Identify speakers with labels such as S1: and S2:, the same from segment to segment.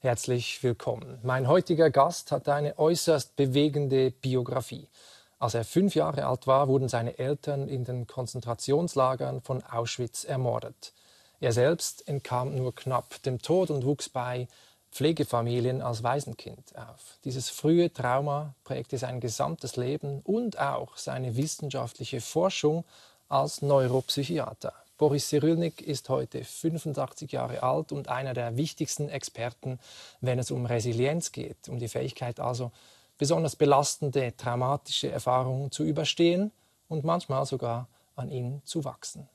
S1: Herzlich willkommen. Mein heutiger Gast hat eine äußerst bewegende Biografie. Als er fünf Jahre alt war, wurden seine Eltern in den Konzentrationslagern von Auschwitz ermordet. Er selbst entkam nur knapp dem Tod und wuchs bei Pflegefamilien als Waisenkind auf. Dieses frühe Trauma prägte sein gesamtes Leben und auch seine wissenschaftliche Forschung als Neuropsychiater. Boris Cyrulnik ist heute 85 Jahre alt und einer der wichtigsten Experten, wenn es um Resilienz geht, um die Fähigkeit also, besonders belastende, traumatische Erfahrungen zu überstehen und manchmal sogar an ihnen zu wachsen.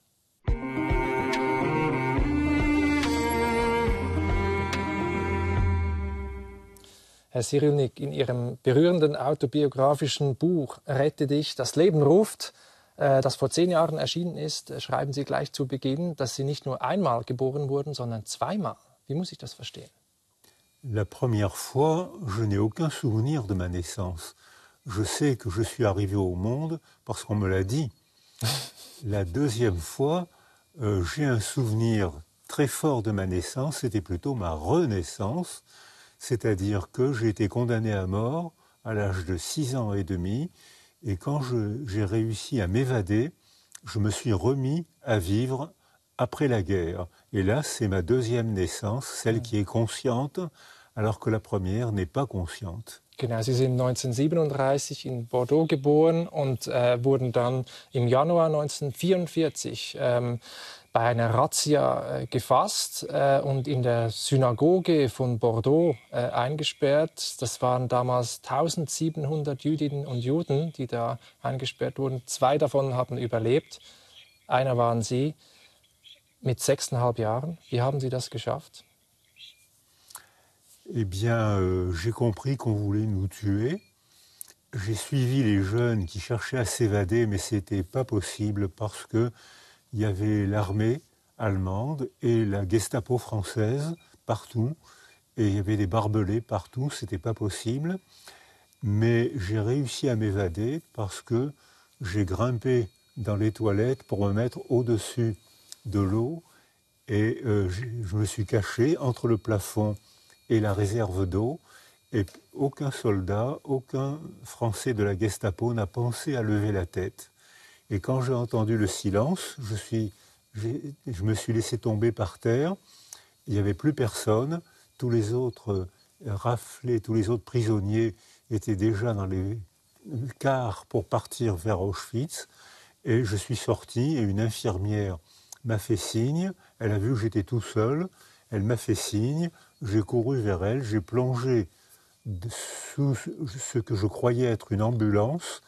S1: Herr Cyrulnik, in Ihrem berührenden autobiografischen Buch Rette dich, das Leben ruft, Äh, das vor zehn Jahren erschienen ist, schreiben Sie gleich zu Beginn, dass Sie nicht nur einmal geboren wurden, sondern zweimal. Wie muss ich das verstehen?
S2: La première fois, je n'ai aucun souvenir de ma naissance. Je sais que je suis arrivé au monde parce qu'on me l'a dit. La deuxième fois, euh, j'ai un souvenir très fort de ma naissance, c'était plutôt ma renaissance, c'est-à-dire que j'ai été condamné à mort à l'âge de 6 ans et demi, et quand j'ai réussi à m'évader, je me suis remis à vivre après la guerre. Et là, c'est ma deuxième naissance, celle mm. qui est consciente, alors que la première n'est pas consciente.
S1: Genau, Sie sind 1937 in Bordeaux geboren und äh, wurden dann im Januar 1944 bei einer Razzia äh, gefasst äh, und in der Synagoge von Bordeaux äh, eingesperrt. Das waren damals 1700 Jüdinnen und Juden, die da eingesperrt wurden. Zwei davon haben überlebt. Einer waren Sie mit sechseinhalb Jahren. Wie haben Sie das geschafft?
S2: Eh bien, euh, j'ai compris qu'on voulait nous tuer. J'ai suivi les jeunes qui cherchaient à s'évader, mais c'était pas possible parce que il y avait l'armée allemande et la Gestapo française partout, et il y avait des barbelés partout, c'était pas possible. Mais j'ai réussi à m'évader parce que j'ai grimpé dans les toilettes pour me mettre au-dessus de l'eau et euh, je me suis caché entre le plafond et la réserve d'eau. Et aucun soldat, aucun Français de la Gestapo n'a pensé à lever la tête. Et quand j'ai entendu le silence, je, me suis laissé tomber par terre. Il n'y avait plus personne. Tous les autres euh, raflés, tous les autres prisonniers étaient déjà dans les cars pour partir vers Auschwitz. Et je suis sorti et une infirmière m'a fait signe. Elle a vu que j'étais tout seul. Elle m'a fait signe. J'ai couru vers elle. J'ai plongé sous ce que je croyais être une ambulance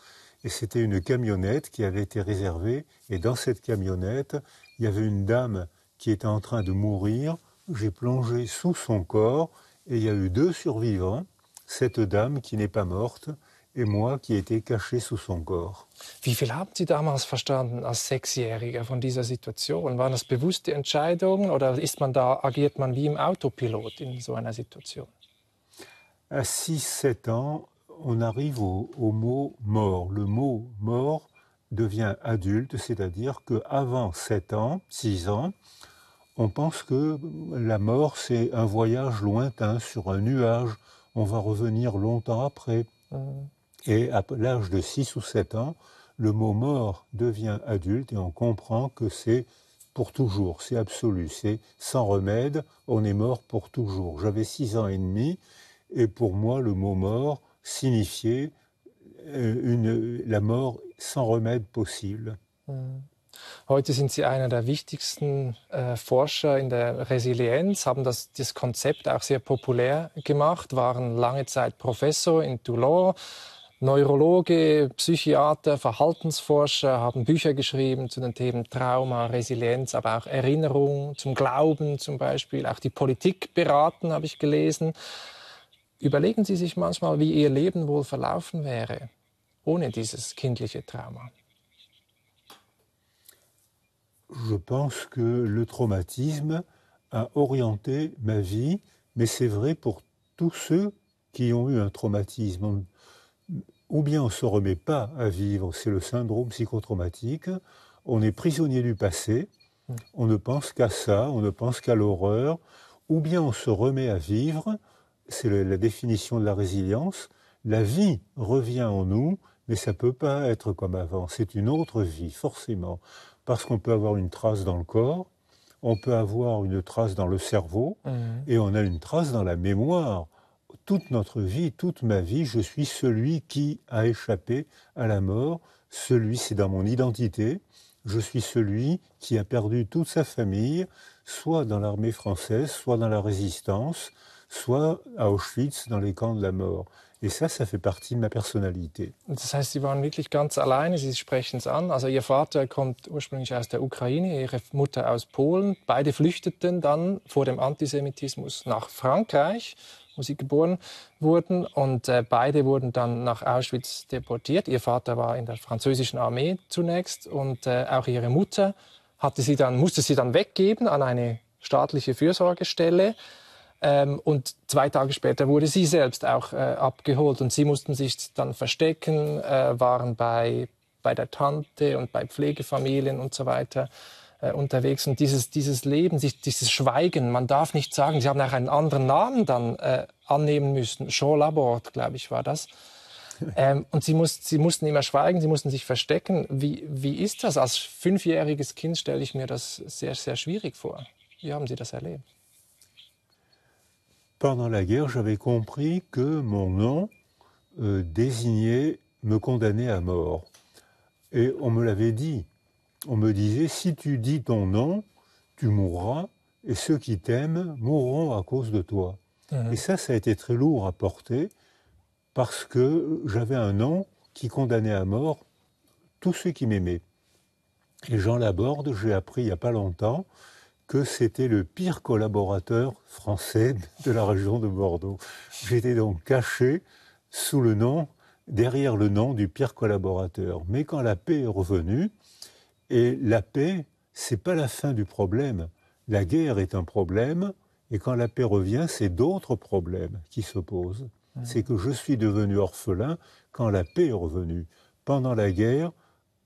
S2: et c'était une camionnette qui avait été réservée. Et dans cette camionnette, il y avait une dame qui était en train de mourir. J'ai plongé sous son corps et il y a eu deux survivants, cette dame qui n'est pas morte et moi qui étais caché sous son corps.
S1: Wie viel haben Sie damals verstanden als Sechsjähriger von dieser Situation? War das bewusste Entscheidung oder ist man da, agiert man wie im Autopilot in so einer
S2: Situation? À 6-7 ans, on arrive au, mot mort. Le mot mort devient adulte, c'est-à-dire que avant 7 ans, 6 ans, on pense que la mort, c'est un voyage lointain sur un nuage. On va revenir longtemps après. Euh. Et à l'âge de 6 ou 7 ans, le mot mort devient adulte et on comprend que c'est pour toujours, c'est absolu, c'est sans remède, on est mort pour toujours. J'avais 6 ans et demi et pour moi le mot mort signifier euh, une, la mort sans remède possible. Mhm. Heute sind Sie einer der
S1: wichtigsten äh, Forscher in der Resilienz, haben das, das Konzept auch sehr populär gemacht, waren lange Zeit Professor in Toulon, Neurologe, Psychiater, Verhaltensforscher, haben Bücher geschrieben zu den Themen Trauma, Resilienz, aber auch Erinnerung, zum Glauben zum Beispiel, auch die Politik beraten, habe ich gelesen. Überlegen Sie sich manchmal, wie Ihr Leben wohl verlaufen wäre ohne dieses kindliche Trauma.
S2: Je pense que le traumatisme a orienté ma vie, mais c'est vrai pour tous ceux qui ont eu un traumatisme. Ou bien on ne se remet pas à vivre, c'est le syndrome psychotraumatique, on est prisonnier du passé, mm. on ne pense qu'à ça, on ne pense qu'à l'horreur, ou bien on se remet à vivre, c'est la définition de la résilience, la vie revient en nous, mais ça ne peut pas être comme avant. C'est une autre vie, forcément. Parce qu'on peut avoir une trace dans le corps, on peut avoir une trace dans le cerveau, mmh. et on a une trace dans la mémoire. Toute notre vie, toute ma vie, je suis celui qui a échappé à la mort. Celui, c'est dans mon identité. Je suis celui qui a perdu toute sa famille, soit dans l'armée française, soit dans la résistance, soit à Auschwitz dans les camps de la mort. Et ça, ça fait partie de ma personnalité. Das
S1: heißt, Sie waren wirklich ganz alleine, Sie sprechen es an. Also Ihr Vater kommt ursprünglich aus der Ukraine, Ihre Mutter aus Polen. Beide flüchteten dann vor dem Antisemitismus nach Frankreich, wo Sie geboren wurden. Und äh, beide wurden dann nach Auschwitz deportiert. Ihr Vater war in der französischen Armee zunächst und äh, auch Ihre Mutter hatte sie dann, musste sie dann weggeben an eine staatliche Fürsorgestelle. Ähm, und zwei Tage später wurde sie selbst auch äh, abgeholt und sie mussten sich dann verstecken, äh, waren bei, bei der Tante und bei Pflegefamilien und so weiter äh, unterwegs. Und dieses, dieses Leben, dieses Schweigen, man darf nicht sagen, sie haben auch einen anderen Namen dann äh, annehmen müssen. Jean Laborde, glaube ich, war das. Ähm, und sie, muss, sie mussten immer schweigen, sie mussten sich verstecken. Wie, wie ist das? Als fünfjähriges Kind stelle ich mir das sehr, sehr schwierig vor. Wie haben Sie das erlebt?
S2: pendant la guerre, j'avais compris que mon nom euh, désignait me condamner à mort. Et on me l'avait dit. On me disait, si tu dis ton nom, tu mourras, et ceux qui t'aiment mourront à cause de toi. Mmh. Et ça, ça a été très lourd à porter, parce que j'avais un nom qui condamnait à mort tous ceux qui m'aimaient. Et Jean Laborde, j'ai appris il n'y a pas longtemps, que c'était le pire collaborateur français de la région de Bordeaux. J'étais donc caché sous le nom, derrière le nom du pire collaborateur. Mais quand la paix est revenue, et la paix, c'est pas la fin du problème. La guerre est un problème, et quand la paix revient, c'est d'autres problèmes qui se posent. C'est que je suis devenu orphelin quand la paix est revenue. Pendant la guerre,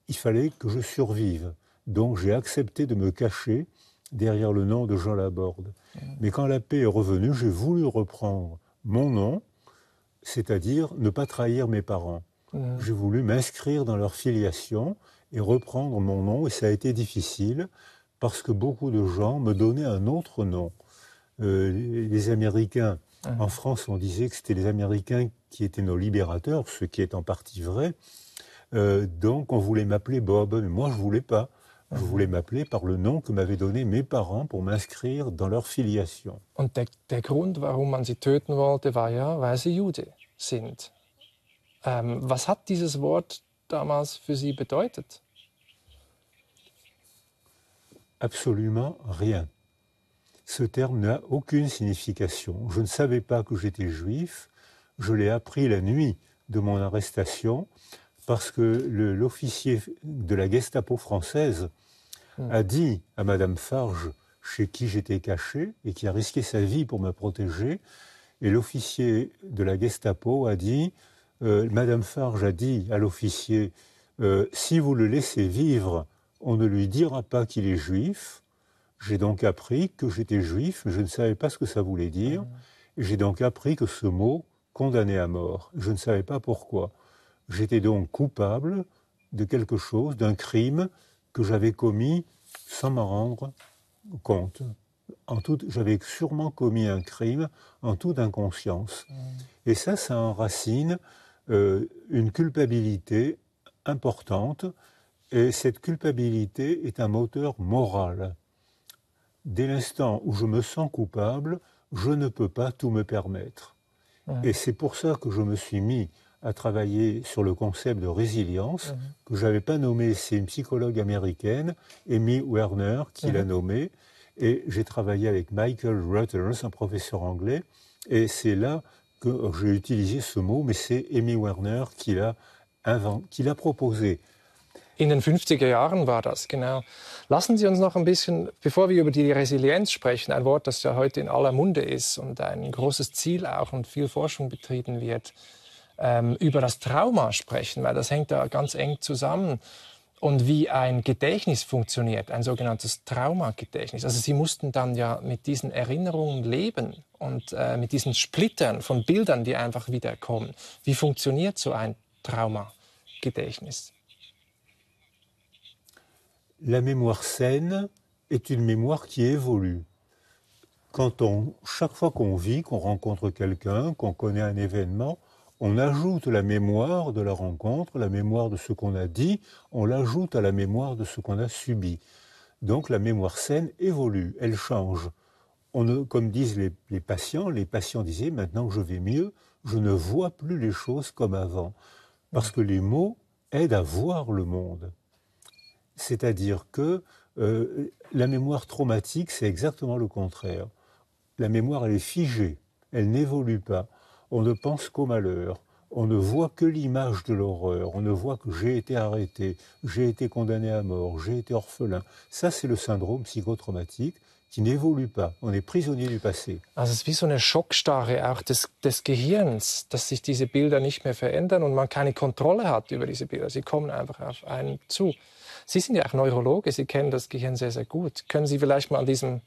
S2: il fallait que je survive. Donc j'ai accepté de me cacher derrière le nom de Jean Laborde. Mmh. Mais quand la paix est revenue, j'ai voulu reprendre mon nom, c'est-à-dire ne pas trahir mes parents. Mmh. J'ai voulu m'inscrire dans leur filiation et reprendre mon nom, et ça a été difficile parce que beaucoup de gens me donnaient un autre nom. Euh, les, Américains, mmh. en France, on disait que c'était les Américains qui étaient nos libérateurs, ce qui est en partie vrai. Euh, donc on voulait m'appeler Bob, mais moi je ne voulais pas. Je voulais m'appeler par le nom que m'avaient donné mes parents pour m'inscrire dans leur filiation.
S1: Und der, der Grund, warum man sie töten wollte, war ja, weil sie Jude sind. Ähm, was hat dieses Wort damals für sie bedeutet?
S2: Absolument rien. Ce terme n'a aucune signification. Je ne savais pas que j'étais juif. Je l'ai appris la nuit de mon arrestation parce que l'officier de la Gestapo française hmm. a dit à Madame Farge, chez qui j'étais caché et qui a risqué sa vie pour me protéger, et l'officier de la Gestapo a dit, Mme euh, Madame Farge a dit à l'officier, euh, si vous le laissez vivre, on ne lui dira pas qu'il est juif. J'ai donc appris que j'étais juif, mais je ne savais pas ce que ça voulait dire. Hmm. J'ai donc appris que ce mot condamné à mort, je ne savais pas pourquoi. J'étais donc coupable de quelque chose, d'un crime que j'avais commis sans m'en rendre compte. En j'avais sûrement commis un crime en toute inconscience. Et ça, ça enracine euh, une culpabilité importante. Et cette culpabilité est un moteur moral. Dès l'instant où je me sens coupable, je ne peux pas tout me permettre. Et c'est pour ça que je me suis mis a travaillé sur le concept de résilience, mhm. que je n'avais pas nommé, c'est une psychologue américaine, Amy Werner, qui l'a mhm. nommé. Et j'ai travaillé avec Michael Rutters, un professeur anglais, et c'est là que j'ai utilisé ce mot, mais c'est Amy Werner qui l'a qui l'a proposé. In den 50er Jahren war das, genau. Lassen Sie uns noch ein
S1: bisschen, bevor wir über die Resilienz sprechen, ein Wort, das ja heute in aller Munde ist und ein großes Ziel auch und viel Forschung betrieben wird, ähm, über das Trauma sprechen, weil das hängt da ganz eng zusammen. Und wie ein Gedächtnis funktioniert, ein sogenanntes Traumagedächtnis. Also sie mussten dann ja mit diesen Erinnerungen leben und äh, mit diesen Splittern von Bildern, die einfach wiederkommen. Wie funktioniert so ein Traumagedächtnis?
S2: La mémoire saine est une mémoire qui évolue. Quand on, chaque fois qu'on vit, qu'on rencontre quelqu'un, qu'on connaît un événement, on ajoute la mémoire de la rencontre, la mémoire de ce qu'on a dit, on l'ajoute à la mémoire de ce qu'on a subi. Donc la mémoire saine évolue, elle change. comme disent les, patients, les patients disaient, maintenant que je vais mieux, je ne vois plus les choses comme avant. Parce que les mots aident à voir le monde. C'est-à-dire que euh, la mémoire traumatique, c'est exactement le contraire. La mémoire, elle est figée, elle n'évolue pas. on ne pense qu'au malheur, on ne voit que l'image de l'horreur, on ne voit que j'ai été arrêté, j'ai été condamné à mort, j'ai été orphelin. Ça, c'est le syndrome psychotraumatique die n'évolue pas. On est prisonnier du passé. Also es ist wie so eine Schockstarre
S1: auch des, des, Gehirns, dass sich diese Bilder nicht mehr verändern und man keine Kontrolle hat über diese Bilder. Sie kommen einfach auf einen zu. Sie sind ja auch Neurologe, Sie kennen das Gehirn sehr, sehr gut. Können Sie vielleicht mal an diesem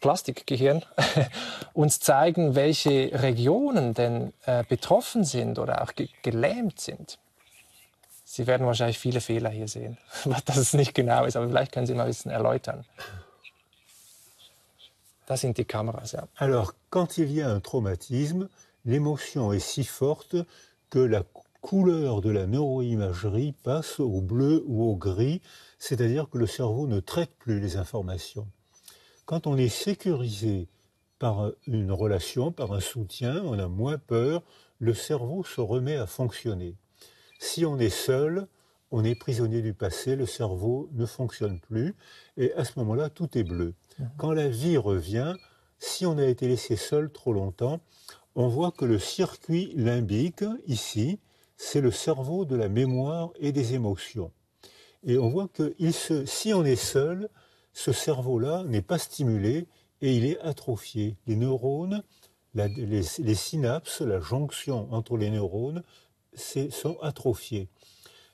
S1: Plastikgehirn, uns zeigen, welche Regionen denn äh, betroffen sind oder auch ge gelähmt sind. Sie werden wahrscheinlich viele Fehler hier sehen, dass es nicht genau ist, aber vielleicht können Sie mal ein bisschen erläutern. Das sind die
S2: Kameras, ja. Alors, quand il y a un traumatisme, l'émotion est si forte que la couleur de la neuroimagerie passe au bleu ou au gris, c'est-à-dire que le cerveau ne traite plus les informations. Quand on est sécurisé par euh, une relation, par un soutien, on a moins peur, le cerveau se remet à fonctionner. Si on est seul, on est prisonnier du passé, le cerveau ne fonctionne plus, et à ce moment-là, tout est bleu. Mhm. Quand la vie revient, si on a été laissé seul trop longtemps, on voit que le circuit limbique, ici, c'est le cerveau de la mémoire et des émotions. Et on voit que si on est seul, ce cerveau-là n'est pas stimulé et il est atrophié. Les neurones, les, synapses, la jonction entre les neurones sont atrophiées.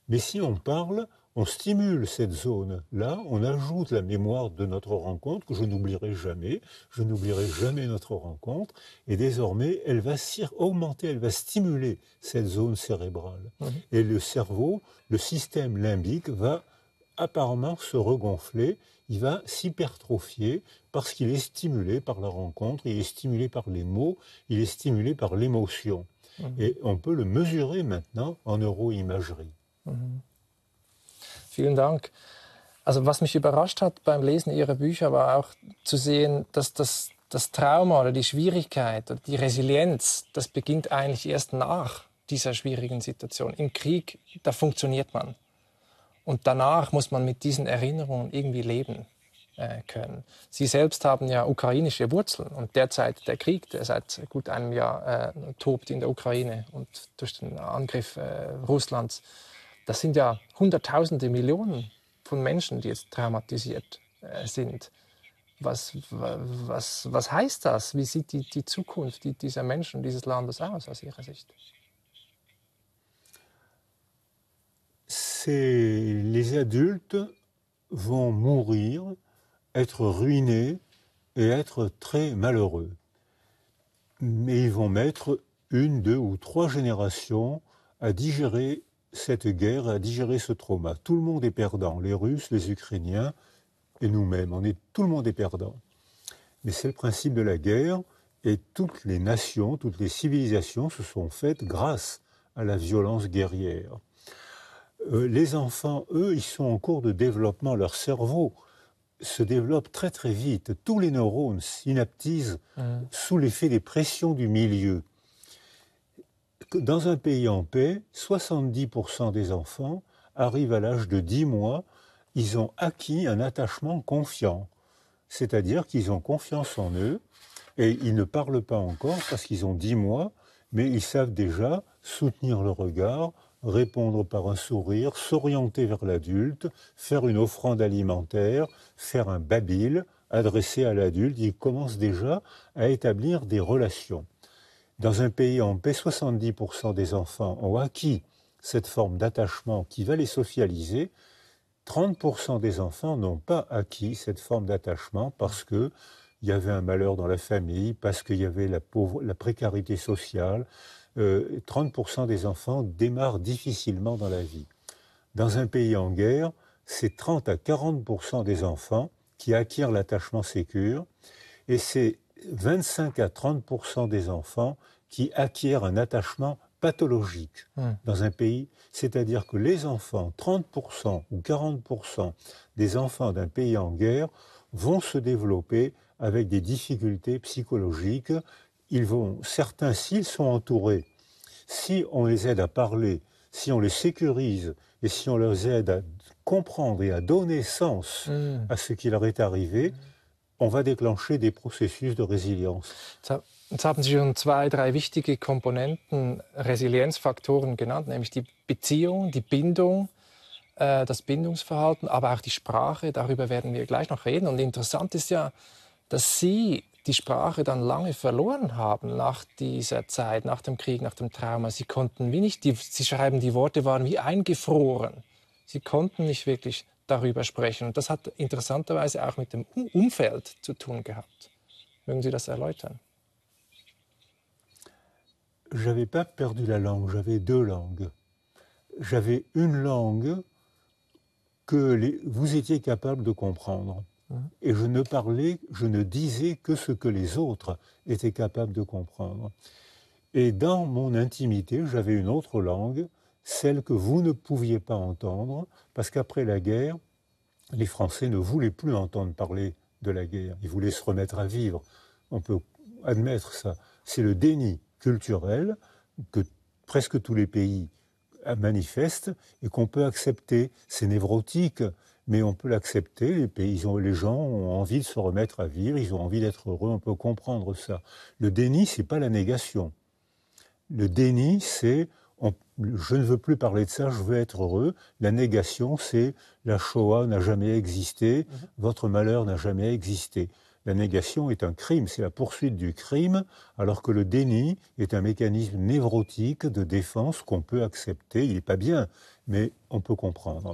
S2: Mais si on parle, on stimule cette zone. Là, on ajoute la mémoire de notre rencontre, que je n'oublierai jamais. Je n'oublierai jamais notre rencontre. Et désormais, elle va augmenter, elle va stimuler cette zone cérébrale. Et le cerveau, le système limbique, va apparemment se regonfler il va s'hypertrophier parce qu'il est stimulé par la rencontre, il est stimulé par les mots, il est stimulé par l'émotion. Mmh. Et on peut le mesurer maintenant en neuroimagerie. Mhm. Vielen Dank. Also was mich überrascht hat beim Lesen Ihrer
S1: Bücher war auch zu sehen, dass das, das Trauma oder die Schwierigkeit oder die Resilienz, das beginnt eigentlich erst nach dieser schwierigen Situation. Im Krieg, da funktioniert man. Und danach muss man mit diesen Erinnerungen irgendwie leben äh, können. Sie selbst haben ja ukrainische Wurzeln und derzeit der Krieg, der seit gut einem Jahr äh, tobt in der Ukraine und durch den Angriff äh, Russlands, das sind ja Hunderttausende, Millionen von Menschen, die jetzt traumatisiert äh, sind. Was, was, was heißt das? Wie sieht die, die Zukunft dieser Menschen, dieses Landes aus aus Ihrer Sicht?
S2: c'est les adultes vont mourir, être ruinés et être très malheureux. Mais ils vont mettre une, deux ou trois générations à digérer cette guerre, à digérer ce trauma. Tout le monde est perdant, les Russes, les Ukrainiens et nous-mêmes. est tout le monde est perdant. Mais c'est le principe de la guerre et toutes les nations, toutes les civilisations se sont faites grâce à la violence guerrière. Euh, les enfants, eux, ils sont en cours de développement. Leur cerveau se développe très très vite. Tous les neurones synaptisent mmh. sous l'effet des pressions du milieu. Dans un pays en paix, 70% des enfants arrivent à l'âge de 10 mois, ils ont acquis un attachement confiant. C'est-à-dire qu'ils ont confiance en eux et ils ne parlent pas encore parce qu'ils ont 10 mois, mais ils savent déjà soutenir le regard, répondre par un sourire, s'orienter vers l'adulte, faire une offrande alimentaire, faire un babil adressé à l'adulte. Il commence déjà à établir des relations. Dans un pays en paix, 70% des enfants ont acquis cette forme d'attachement qui va les socialiser. 30% des enfants n'ont pas acquis cette forme d'attachement parce que il y avait un malheur dans la famille, parce qu'il y avait la précarité sociale, 30% euh, des enfants démarrent difficilement dans la vie. Dans un pays en guerre, c'est 30 à 40% des enfants qui acquièrent l'attachement sécure et c'est 25 à 30% des enfants qui acquièrent un attachement pathologique hmm. dans un pays. C'est-à-dire que les enfants, 30% ou 40% des enfants d'un pays en guerre vont se développer avec des difficultés psychologiques ils vont, certains s'ils sont entourés, si on les aide à parler, si on les sécurise et si on les aide à comprendre et à donner sens mmh. à ce qui leur est arrivé, on va déclencher des processus de résilience.
S1: Jetzt haben Sie schon zwei, drei wichtige Komponenten, Resilienzfaktoren genannt, nämlich die Beziehung, die Bindung, äh, das Bindungsverhalten, aber auch die Sprache. Darüber werden wir gleich noch reden. Und interessant ist ja, dass Sie die Sprache dann lange verloren haben nach dieser Zeit, nach dem Krieg, nach dem Trauma. Sie konnten wie nicht, die, sie schreiben, die Worte waren wie eingefroren. Sie konnten nicht wirklich darüber sprechen. Und das hat interessanterweise auch mit dem Umfeld zu tun gehabt. Mögen Sie das erläutern?
S2: J'avais pas perdu la langue, j'avais deux langues. J'avais une langue que les, vous étiez capable de comprendre. et je ne parlais, je ne disais que ce que les autres étaient capables de comprendre. Et dans mon intimité, j'avais une autre langue, celle que vous ne pouviez pas entendre, parce qu'après la guerre, les Français ne voulaient plus entendre parler de la guerre, ils voulaient se remettre à vivre. On peut admettre ça. C'est le déni culturel que presque tous les pays manifestent et qu'on peut accepter. C'est névrotique, mais on peut l'accepter. Les, pays, ont, les gens ont envie de se remettre à vivre, ils ont envie d'être heureux, on peut comprendre ça. Le déni, c'est pas la négation. Le déni, c'est je ne veux plus parler de ça, je veux être heureux. La négation, c'est la Shoah n'a jamais existé, mhm. votre malheur n'a jamais existé. La négation est un crime, c'est la poursuite du crime, alors que le déni est un mécanisme névrotique de défense qu'on peut accepter. Il n'est pas bien, mais on peut comprendre.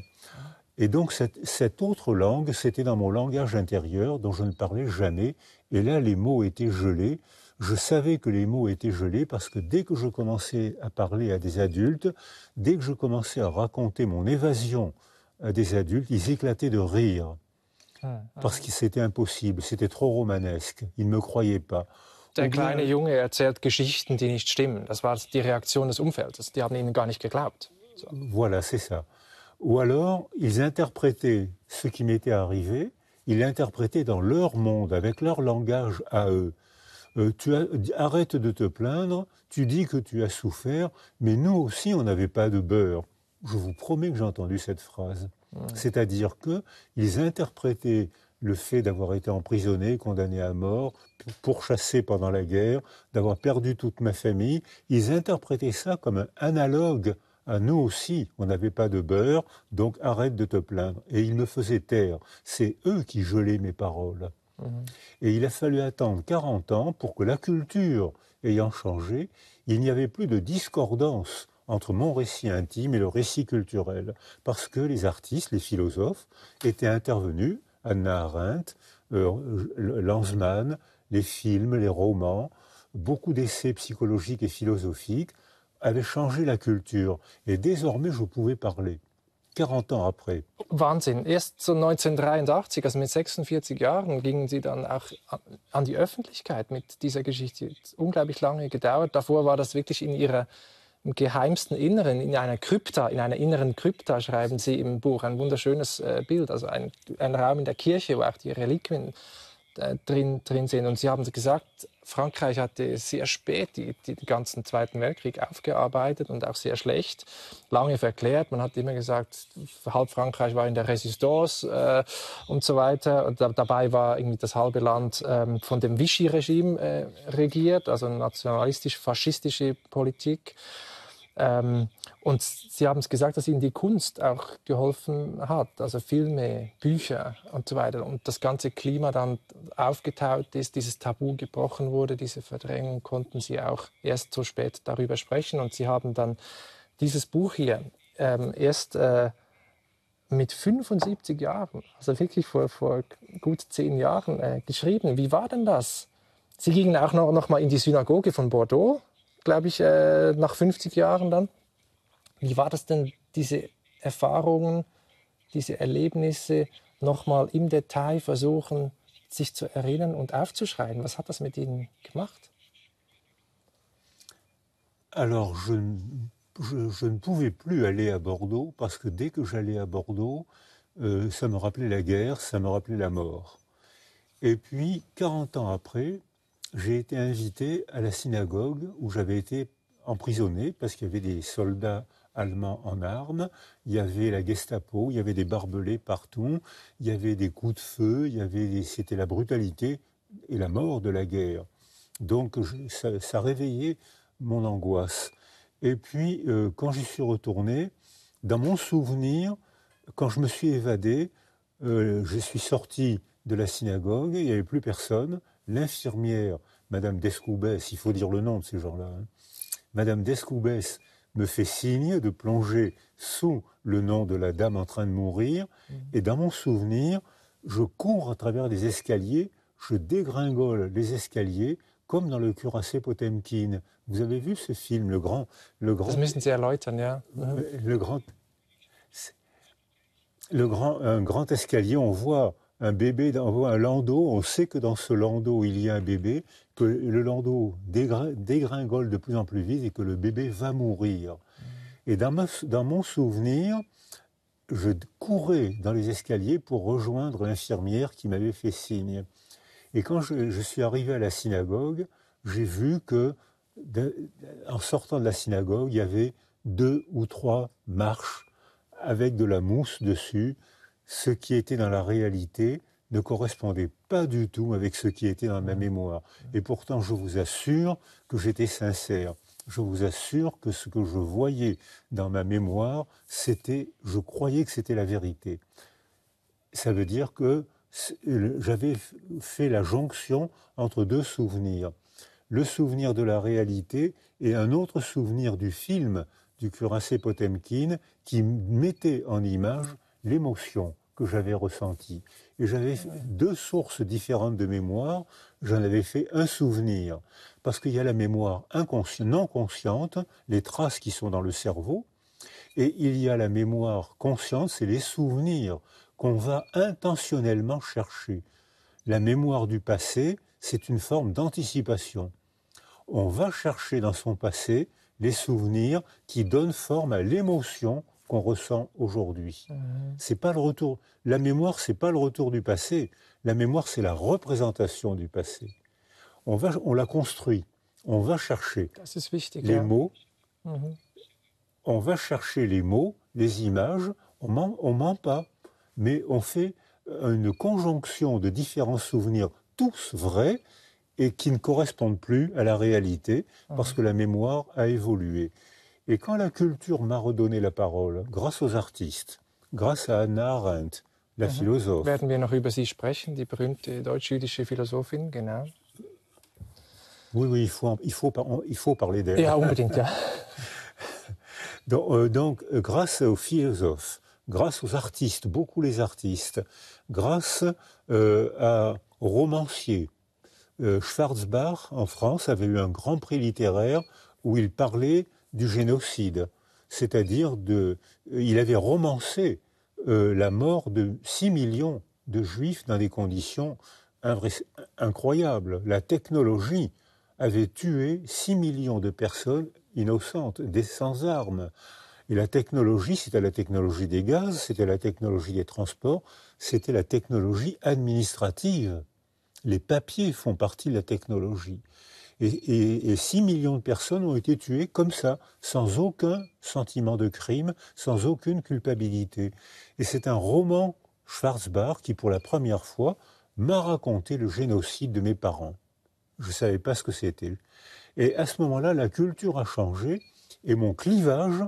S2: Et donc cette, autre langue, c'était dans mon langage intérieur dont je ne parlais jamais. Et là, les mots étaient gelés. Je savais que les mots étaient gelés parce que dès que je commençais à parler à des adultes, dès que je commençais à raconter mon évasion à des adultes, ils éclataient de rire. Ah, ah. Parce que c'était impossible, c'était trop romanesque, ils ne me croyaient pas.
S1: Der kleine Junge
S2: erzählt Geschichten,
S1: die nicht stimmen. Das war die des Umfeldes. Die haben ihnen gar nicht geglaubt.
S2: Voilà, c'est ça ou alors ils interprétaient ce qui m'était arrivé, ils l'interprétaient dans leur monde, avec leur langage à eux. Euh, tu arrête de te plaindre, tu dis que tu as souffert, mais nous aussi on n'avait pas de beurre. Je vous promets que j'ai entendu cette phrase. C'est-à-dire qu'ils ils interprétaient le fait d'avoir été emprisonné, condamné à mort, pourchassé pendant la guerre, d'avoir perdu toute ma famille, ils interprétaient ça comme un analogue ah, nous aussi, on n'avait pas de beurre, donc arrête de te plaindre. Et ils me faisait taire. C'est eux qui gelaient mes paroles. Mhm. Et il a fallu attendre 40 ans pour que la culture ayant changé, il n'y avait plus de discordance entre mon récit intime et le récit culturel, parce que les artistes, les philosophes, étaient intervenus, Anna Arendt, euh, Lanzmann, les films, les romans, beaucoup d'essais psychologiques et philosophiques, avait changé la culture. Et désormais, je pouvais parler. 40 ans après.
S1: Wahnsinn. Erst so 1983, also mit 46 Jahren, gingen Sie dann auch an die Öffentlichkeit mit dieser Geschichte. Hat Unglaublich lange gedauert. Davor war das wirklich in Ihrer im geheimsten Inneren, in einer Krypta, in einer inneren Krypta, schreiben Sie im Buch. Ein wunderschönes äh, Bild, also ein, ein Raum in der Kirche, wo auch die Reliquien äh, drin, drin sind. Und Sie haben gesagt, Frankreich hatte sehr spät die, die, den ganzen Zweiten Weltkrieg aufgearbeitet und auch sehr schlecht, lange verklärt. Man hat immer gesagt, halb Frankreich war in der Resistance äh, und so weiter. Und da, dabei war irgendwie das halbe Land ähm, von dem Vichy-Regime äh, regiert, also nationalistisch-faschistische Politik. Ähm, und Sie haben es gesagt, dass Ihnen die Kunst auch geholfen hat, also Filme, Bücher und so weiter. Und das ganze Klima dann aufgetaut ist, dieses Tabu gebrochen wurde, diese Verdrängung konnten Sie auch erst so spät darüber sprechen. Und Sie haben dann dieses Buch hier ähm, erst äh, mit 75 Jahren, also wirklich vor, vor gut zehn Jahren äh, geschrieben. Wie war denn das? Sie gingen auch noch, noch mal in die Synagoge von Bordeaux glaube ich, äh, nach 50 Jahren dann. Wie war das denn, diese Erfahrungen, diese Erlebnisse nochmal im Detail versuchen, sich zu erinnern und aufzuschreiben? Was hat das mit Ihnen gemacht?
S2: Alors, je, je, je ne pouvais plus aller à Bordeaux parce que dès que j'allais à Bordeaux, euh, ça me rappelait la guerre, ça me rappelait la mort. Et puis, 40 ans après, j'ai été invité à la synagogue où j'avais été emprisonné parce qu'il y avait des soldats allemands en armes, il y avait la Gestapo, il y avait des barbelés partout, il y avait des coups de feu, il y avait c'était la brutalité et la mort de la guerre. Donc ça, réveillait mon angoisse. Et puis euh, quand j'y suis retourné, dans mon souvenir, quand je me suis évadé, euh, je suis sorti de la synagogue, il n'y avait plus personne, L'infirmière, Madame Descoubès, il faut dire le nom de ces gens-là, Mme hein. Madame Descoubès me fait signe de plonger sous le nom de la dame en train de mourir, mmh. et dans mon souvenir, je cours à travers des escaliers, je dégringole les escaliers, comme dans le cuirassé Potemkin. Vous avez vu ce film, le grand... Le grand
S1: euh, Le
S2: grand... Le grand, un grand escalier, on voit un bébé dans un landau, on sait que dans ce landau il y a un bébé, que le landau dégringole de plus en plus vite et que le bébé va mourir. Et dans, mon souvenir, je courais dans les escaliers pour rejoindre l'infirmière qui m'avait fait signe. Et quand je, suis arrivé à la synagogue, j'ai vu que, en sortant de la synagogue, il y avait deux ou trois marches avec de la mousse dessus ce qui était dans la réalité ne correspondait pas du tout avec ce qui était dans ma mmh. mémoire. Et pourtant, je vous assure que j'étais sincère. Je vous assure que ce que je voyais dans ma mémoire, c'était, je croyais que c'était la vérité. Ça veut dire que euh, j'avais fait la jonction entre deux souvenirs. Le souvenir de la réalité et un autre souvenir du film du cuirassé Potemkin qui mettait en image l'émotion que j'avais ressentie. Et j'avais deux sources différentes de mémoire. J'en avais fait un souvenir. Parce qu'il y a la mémoire non consciente, les traces qui sont dans le cerveau. Et il y a la mémoire consciente, c'est les souvenirs qu'on va intentionnellement chercher. La mémoire du passé, c'est une forme d'anticipation. On va chercher dans son passé les souvenirs qui donnent forme à l'émotion qu'on ressent aujourd'hui. Mmh. C'est pas le retour. La mémoire, c'est pas le retour du passé. La mémoire, c'est la représentation du passé. On va, on la construit. On va chercher ah,
S1: les hein. mots. Mmh.
S2: On va chercher les mots, les images. On ment, on ment pas, mais on fait une conjonction de différents souvenirs, tous vrais, et qui ne correspondent plus à la réalité, parce mmh. que la mémoire a évolué. Et quand la culture m'a redonné la parole, grâce aux artistes, grâce à Anna Arendt, la mhm. philosophe.
S1: wir noch über sie sprechen, die berühmte deutsch-jüdische Philosophin, genau.
S2: Oui, oui, il faut, il faut, parler d'elle. Ja, unbedingt, ja. Euh, donc, donc, euh, grâce aux philosophes, grâce aux artistes, beaucoup les artistes, grâce euh, à romanciers. Euh, Schwarzbach, en France, avait eu un grand prix littéraire où il parlait du génocide, c'est-à-dire de... Euh, il avait romancé euh, la mort de 6 millions de juifs dans des conditions incroyables. La technologie avait tué 6 millions de personnes innocentes, des sans-armes. Et la technologie, c'était la technologie des gaz, c'était la technologie des transports, c'était la technologie administrative. Les papiers font partie de la technologie. Et, 6 millions de personnes ont été tuées comme ça, sans aucun sentiment de crime, sans aucune culpabilité. Et c'est un roman Schwarzbach qui, pour la première fois, m'a raconté le génocide de mes parents. Je ne savais pas ce que c'était. Et à ce moment-là, la culture a changé et mon clivage,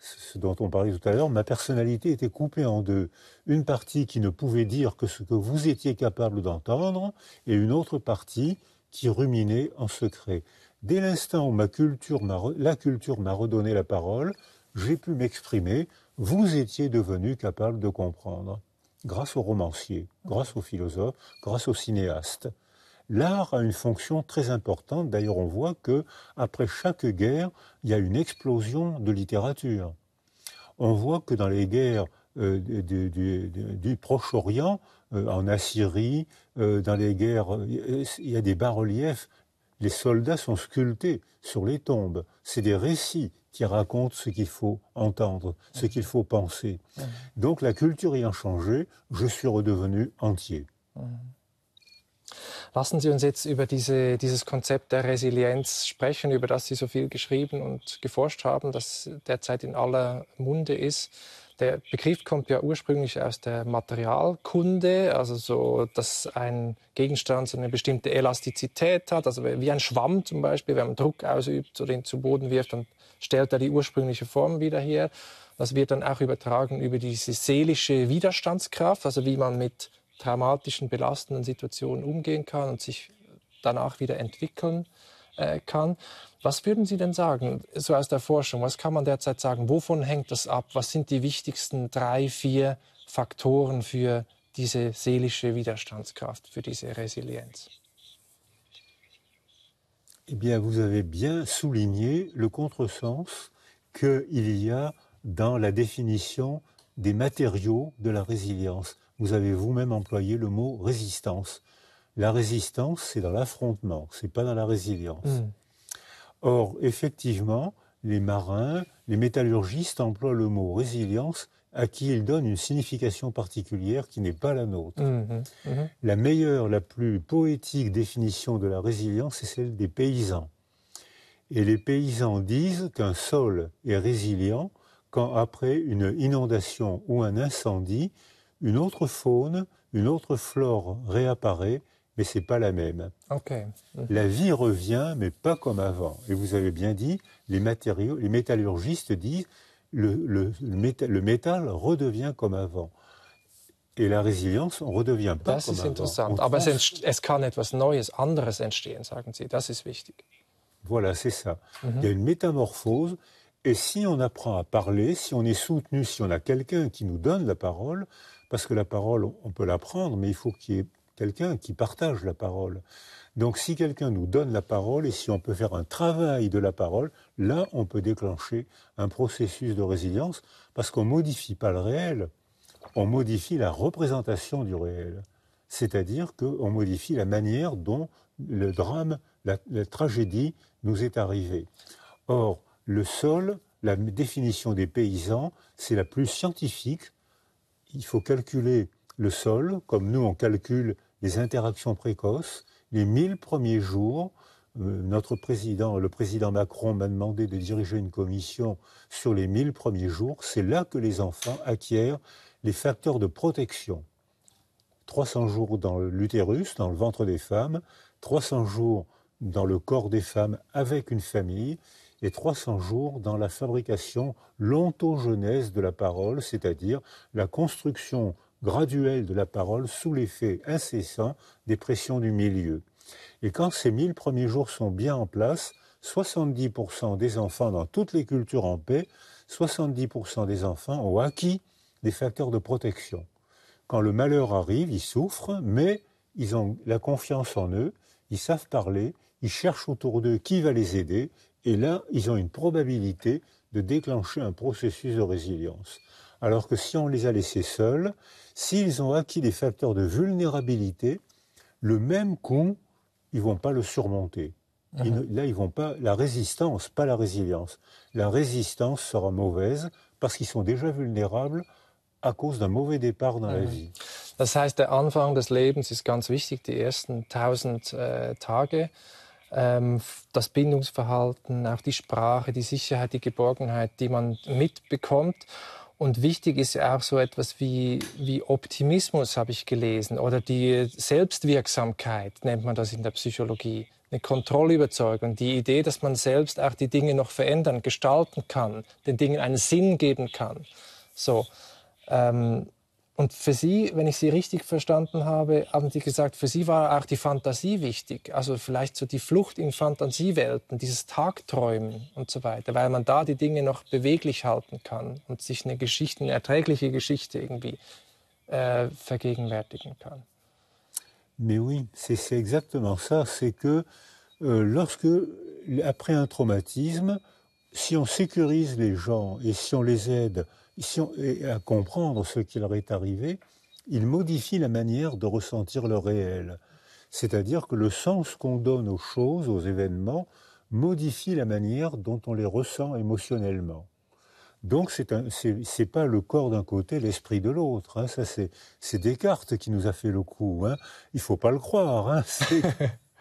S2: ce dont on parlait tout à l'heure, ma personnalité était coupée en deux. Une partie qui ne pouvait dire que ce que vous étiez capable d'entendre et une autre partie qui ruminait en secret. Dès l'instant où ma culture la culture m'a redonné la parole, j'ai pu m'exprimer, vous étiez devenu capable de comprendre, grâce aux romanciers, grâce aux philosophes, grâce aux cinéastes. L'art a une fonction très importante. D'ailleurs, on voit que après chaque guerre, il y a une explosion de littérature. On voit que dans les guerres euh, du Proche-Orient, euh, en Assyrie, euh, dans les guerres, euh, il y a des bas-reliefs. Les soldats sont sculptés sur les tombes. C'est des récits qui racontent ce qu'il faut entendre, ce qu'il faut penser. Donc la culture ayant changé, je suis redevenu entier.
S1: Lassen Sie uns jetzt über diese, dieses Konzept der Resilienz sprechen, über das Sie so viel geschrieben und geforscht haben, das derzeit in aller Munde ist. Der Begriff kommt ja ursprünglich aus der Materialkunde, also so, dass ein Gegenstand so eine bestimmte Elastizität hat, also wie ein Schwamm zum Beispiel, wenn man Druck ausübt oder ihn zu Boden wirft, dann stellt er die ursprüngliche Form wieder her. Das wird dann auch übertragen über diese seelische Widerstandskraft, also wie man mit traumatischen, belastenden Situationen umgehen kann und sich danach wieder entwickeln kann. Äh, kann. Was würden Sie denn sagen, so aus der Forschung, was kann man derzeit sagen, wovon hängt das ab? Was sind die wichtigsten drei, vier Faktoren für diese seelische Widerstandskraft, für diese Resilienz
S2: Eh bien, vous avez bien souligné le contresens qu'il y a dans la définition des matériaux de la résilience. Vous avez vous-même employé le mot résistance. La résistance, c'est dans l'affrontement, c'est pas dans la résilience. Hmm. Or, effectivement, les marins, les métallurgistes emploient le mot résilience à qui ils donnent une signification particulière qui n'est pas la nôtre. Hmm, hmm, la meilleure, la plus poétique définition de la résilience, c'est celle des paysans. Et les paysans disent qu'un sol est résilient quand, après une inondation ou un incendie, une autre faune, une autre flore réapparaît mais c'est pas la même.
S1: Mhm. La
S2: vie revient, mais pas comme avant. Et vous avez bien dit, les matériaux, les métallurgistes disent, le, le, le, métal, redevient comme avant. Et la résilience ne redevient pas comme avant. C'est intéressant.
S1: Mais kann etwas Neues, anderes entstehen, sagen Sie. Das
S2: Voilà, c'est ça. Mhm. Il y a une métamorphose. Et si on apprend à parler, si on est soutenu, si on a quelqu'un qui nous donne la parole, parce que la parole, on peut l'apprendre, mais il faut qu'il y ait quelqu'un qui partage la parole. Donc si quelqu'un nous donne la parole et si on peut faire un travail de la parole, là on peut déclencher un processus de résilience parce qu'on ne modifie pas le réel, on modifie la représentation du réel. C'est-à-dire qu'on modifie la manière dont le drame, la, la, tragédie nous est arrivée. Or, le sol, la définition des paysans, c'est la plus scientifique. Il faut calculer le sol, comme nous on calcule les interactions précoces. Les 1000 premiers jours, euh, notre président, le président Macron m'a demandé de diriger une commission sur les 1000 premiers jours. C'est là que les enfants acquièrent les facteurs de protection. 300 jours dans l'utérus, dans le ventre des femmes, 300 jours dans le corps des femmes avec une famille et 300 jours dans la fabrication l'ontogenèse de la parole, c'est-à-dire la construction graduelle de la parole sous l'effet incessant des pressions du milieu. Et quand ces mille premiers jours sont bien en place, 70% des enfants dans toutes les cultures en paix, 70% des enfants ont acquis des facteurs de protection. Quand le malheur arrive, ils souffrent, mais ils ont la confiance en eux, ils savent parler, ils cherchent autour d'eux qui va les aider, et là, ils ont une probabilité de déclencher un processus de résilience. Alors que si on les a laissés seuls, s'ils ont acquis des facteurs de vulnérabilité, le même coup, ils vont pas le surmonter. Mhm. là, ils vont pas. La résistance, pas la résilience. La résistance sera mauvaise parce qu'ils sont déjà vulnérables à cause d'un mauvais départ dans la mhm. vie.
S1: Das heißt, der Anfang des Lebens ist ganz wichtig, die ersten 1000 äh, Tage. Ähm, das Bindungsverhalten, auch die Sprache, die Sicherheit, die Geborgenheit, die man mitbekommt. Und wichtig ist ja auch so etwas wie, wie Optimismus, habe ich gelesen, oder die Selbstwirksamkeit nennt man das in der Psychologie. Eine Kontrollüberzeugung, die Idee, dass man selbst auch die Dinge noch verändern, gestalten kann, den Dingen einen Sinn geben kann. So. Ähm, und für Sie, wenn ich Sie richtig verstanden habe, haben Sie gesagt, für Sie war auch die Fantasie wichtig. Also vielleicht so die Flucht in Fantasiewelten, dieses Tagträumen und so weiter, weil man da die Dinge noch beweglich halten kann und sich eine Geschichte, eine erträgliche Geschichte irgendwie äh, vergegenwärtigen kann.
S2: Mais oui, c'est exactement ça. C'est que euh, lorsque, après un traumatisme, si on sécurise les gens et si on les aide, et à comprendre ce qui leur est arrivé, il modifie la manière de ressentir le réel. C'est-à-dire que le sens qu'on donne aux choses, aux événements, modifie la manière dont on les ressent émotionnellement. Donc ce n'est pas le corps d'un côté, l'esprit de l'autre. Hein. Ça c'est Descartes qui nous a fait le coup. Hein. Il faut pas le croire. Hein.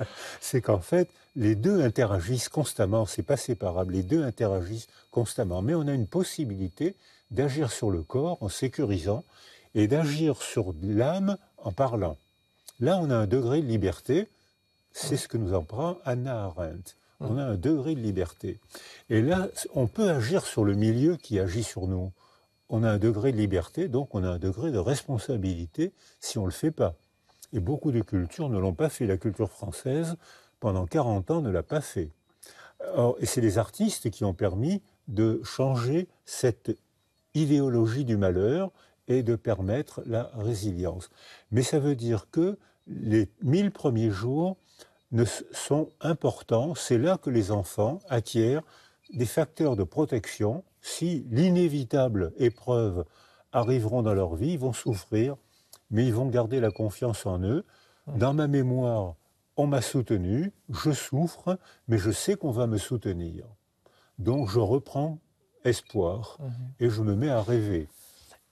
S2: c'est qu'en fait, les deux interagissent constamment, c'est pas séparable, les deux interagissent constamment. Mais on a une possibilité d'agir sur le corps en sécurisant et d'agir sur l'âme en parlant. Là, on a un degré de liberté, c'est ce que nous prend Anna Arendt. On a un degré de liberté. Et là, on peut agir sur le milieu qui agit sur nous. On a un degré de liberté, donc on a un degré de responsabilité si on ne le fait pas. Et beaucoup de cultures ne l'ont pas fait. La culture française, pendant 40 ans, ne l'a pas fait. et c'est les artistes qui ont permis de changer cette idéologie du malheur et de permettre la résilience. Mais ça veut dire que les mille premiers jours ne sont importants. C'est là que les enfants acquièrent des facteurs de protection. Si l'inévitable épreuve arriveront dans leur vie, ils vont souffrir, mais ils vont garder la confiance en eux. Dans ma mémoire, on m'a soutenu, je souffre, mais je sais qu'on va me soutenir. Donc je reprends Espoir mhm. et je me mets à rêver.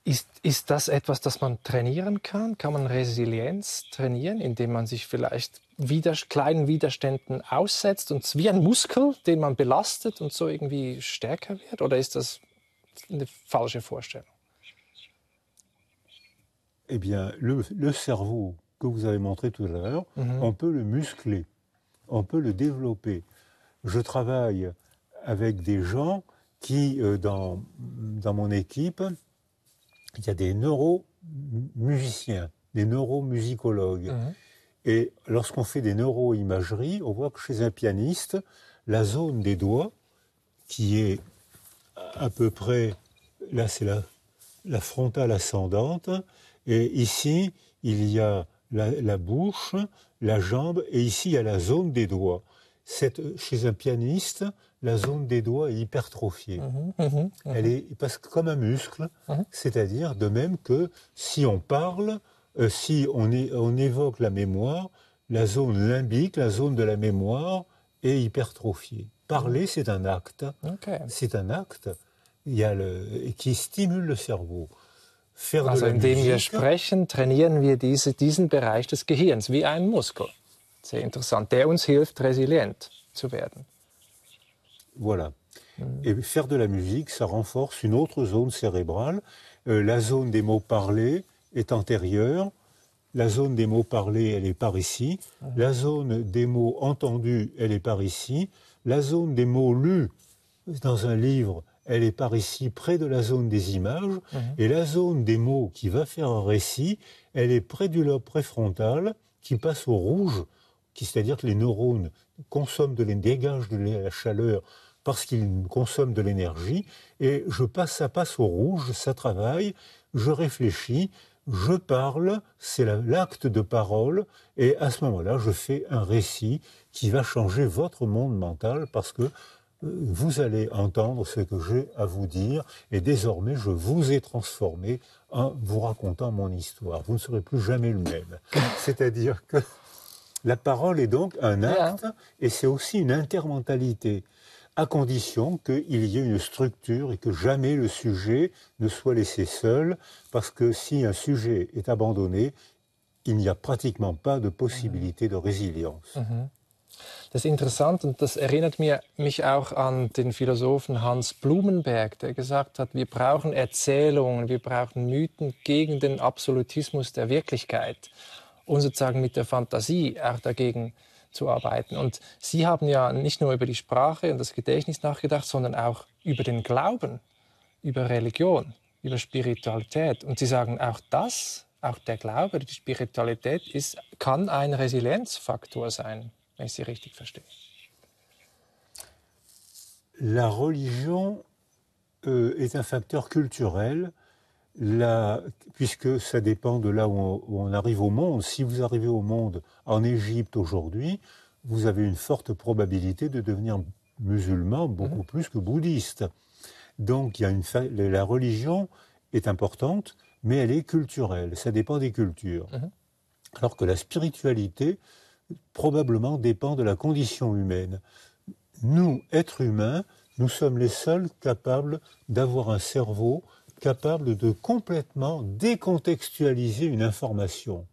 S1: Ist, ist das etwas, das man trainieren kann? Kann man Resilienz trainieren, indem man sich vielleicht wieder, kleinen Widerständen aussetzt und wie ein Muskel, den man belastet und so irgendwie stärker wird? Oder ist das eine falsche Vorstellung?
S2: Eh bien, le, le cerveau que vous avez montré tout à l'heure, mhm. on peut le muscler, on peut le développer. Je travaille avec des gens qui, euh, dans, mon équipe, il y a des neuromusiciens, des neuromusicologues. Mmh. Et lorsqu'on fait des neuroimageries, on voit que chez un pianiste, la zone des doigts, qui est à peu près, là c'est la, frontale ascendante, et ici il y a la bouche, la jambe, et ici il y a la zone des doigts chez un pianiste, la zone des doigts est hypertrophiée. Mmh mmh elle est parce comme un muscle, mmh c'est-à-dire de même que si on parle, euh, si on, évoque la mémoire, la zone limbique, la zone de la mémoire est hypertrophiée. Parler, c'est un acte. C'est un acte. Il qui stimule le cerveau. Faire
S1: sprechen, trainieren wir diese, c'est intéressant. à
S2: Voilà. Mhm. Et faire de la musique, ça renforce une autre zone cérébrale. Euh, la zone des mots parlés est antérieure. La zone des mots parlés, elle est par ici. Mhm. La zone des mots entendus, elle est par ici. La zone des mots lus dans un livre, elle est par ici, près de la zone des images. Mhm. Et la zone des mots qui va faire un récit, elle est près du lobe préfrontal qui passe au rouge c'est-à-dire que les neurones consomment de dégagent de la chaleur parce qu'ils consomment de l'énergie, et je passe, ça passe au rouge, ça travaille, je réfléchis, je parle, c'est l'acte de parole, et à ce moment-là, je fais un récit qui va changer votre monde mental parce que euh, vous allez entendre ce que j'ai à vous dire, et désormais, je vous ai transformé en vous racontant mon histoire. Vous ne serez plus jamais le même. C'est-à-dire que la parole est donc un hein. acte et c'est aussi une intermentalité, à condition qu'il y ait une structure et que jamais le sujet ne soit laissé seul, parce que si un sujet est abandonné, il n'y a pratiquement pas de possibilité de résilience.
S1: C'est mhm. intéressant et ça me rappelle erinnert mich auch an den Philosophen Hans Blumenberg, der gesagt hat, wir brauchen Erzählungen, wir brauchen Mythen gegen den Absolutismus der Wirklichkeit. und sozusagen mit der Fantasie auch dagegen zu arbeiten. Und Sie haben ja nicht nur über die Sprache und das Gedächtnis nachgedacht, sondern auch über den Glauben, über Religion, über Spiritualität. Und Sie sagen, auch das, auch der Glaube, die Spiritualität ist, kann ein Resilienzfaktor sein, wenn ich Sie richtig verstehe.
S2: La religion ist euh, ein Faktor kulturell. culturel puisque ça dépend de là où on, arrive au monde, si vous arrivez au monde en Égypte aujourd'hui, vous avez une forte probabilité de devenir musulman beaucoup mhm. plus que bouddhiste. Donc il y a la religion est importante, mais elle est culturelle, ça dépend des cultures. Mhm. Alors que la spiritualité probablement dépend de la condition humaine. Nous, êtres humains, nous sommes les seuls capables d'avoir un cerveau capable de complètement décontextualiser une information.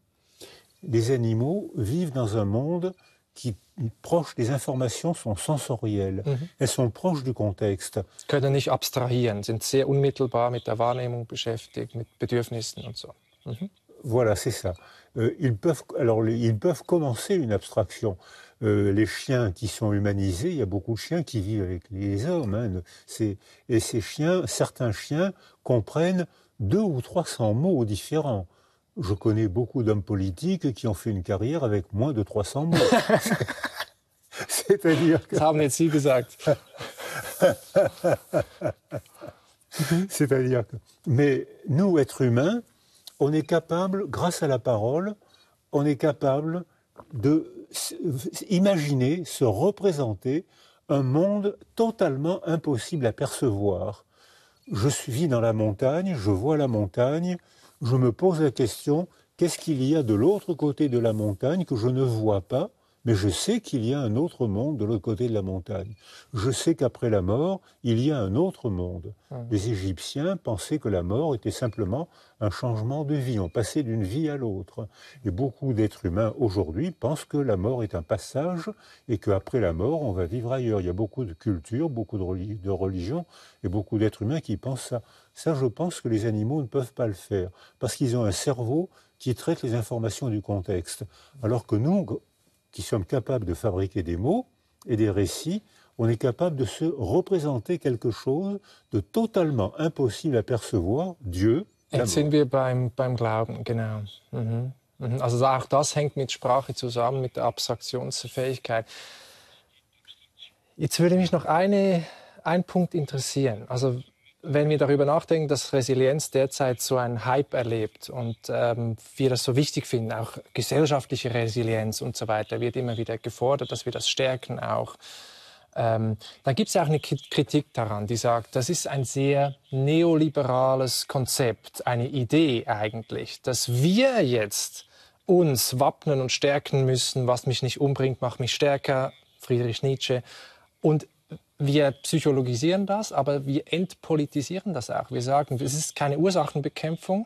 S2: Les animaux vivent dans un monde qui proche, des informations sont sensorielles, mhm. elles sont proches du contexte.
S1: Können nicht abstrahieren, sind sehr unmittelbar mit der Wahrnehmung beschäftigt, mit Bedürfnissen und so.
S2: Mhm. Voilà, c'est ça. Euh, ils peuvent alors ils peuvent commencer une abstraction. Euh, les chiens qui sont humanisés, il y a beaucoup de chiens qui vivent avec les hommes. Hein. et ces chiens, certains chiens comprennent deux ou trois cents mots différents. Je connais beaucoup d'hommes politiques qui ont fait une carrière avec moins de 300 mots. C'est-à-dire que... C'est-à-dire que... Mais nous, êtres humains, on est capable, grâce à la parole, on est capable de imaginer, se représenter un monde totalement impossible à percevoir. Je suis dans la montagne, je vois la montagne, je me pose la question, qu'est-ce qu'il y a de l'autre côté de la montagne que je ne vois pas mais je sais qu'il y a un autre monde de l'autre côté de la montagne. Je sais qu'après la mort, il y a un autre monde. Les Égyptiens pensaient que la mort était simplement un changement de vie, on passait d'une vie à l'autre. Et beaucoup d'êtres humains aujourd'hui pensent que la mort est un passage et qu'après la mort, on va vivre ailleurs. Il y a beaucoup de cultures, beaucoup de, de religions et beaucoup d'êtres humains qui pensent ça. Ça, je pense que les animaux ne peuvent pas le faire parce qu'ils ont un cerveau qui traite les informations du contexte. Alors que nous, qui sommes capables de fabriquer des mots et des récits, on est capable de se représenter quelque chose de totalement impossible à percevoir, Dieu. Jetzt sind
S1: wir beim, beim Glauben, genau. Mhm. mhm. Also auch das hängt mit Sprache zusammen, mit der Abstraktionsfähigkeit. Jetzt würde mich noch eine, ein Punkt interessieren. Also wenn wir darüber nachdenken, dass Resilienz derzeit so einen Hype erlebt und ähm, wir das so wichtig finden, auch gesellschaftliche Resilienz und so weiter, wird immer wieder gefordert, dass wir das stärken auch. Ähm, dann gibt es auch eine Kritik daran, die sagt, das ist ein sehr neoliberales Konzept, eine Idee eigentlich, dass wir jetzt uns wappnen und stärken müssen, was mich nicht umbringt, macht mich stärker, Friedrich Nietzsche, und wir psychologisieren das, aber wir entpolitisieren das auch. Wir sagen, es ist keine Ursachenbekämpfung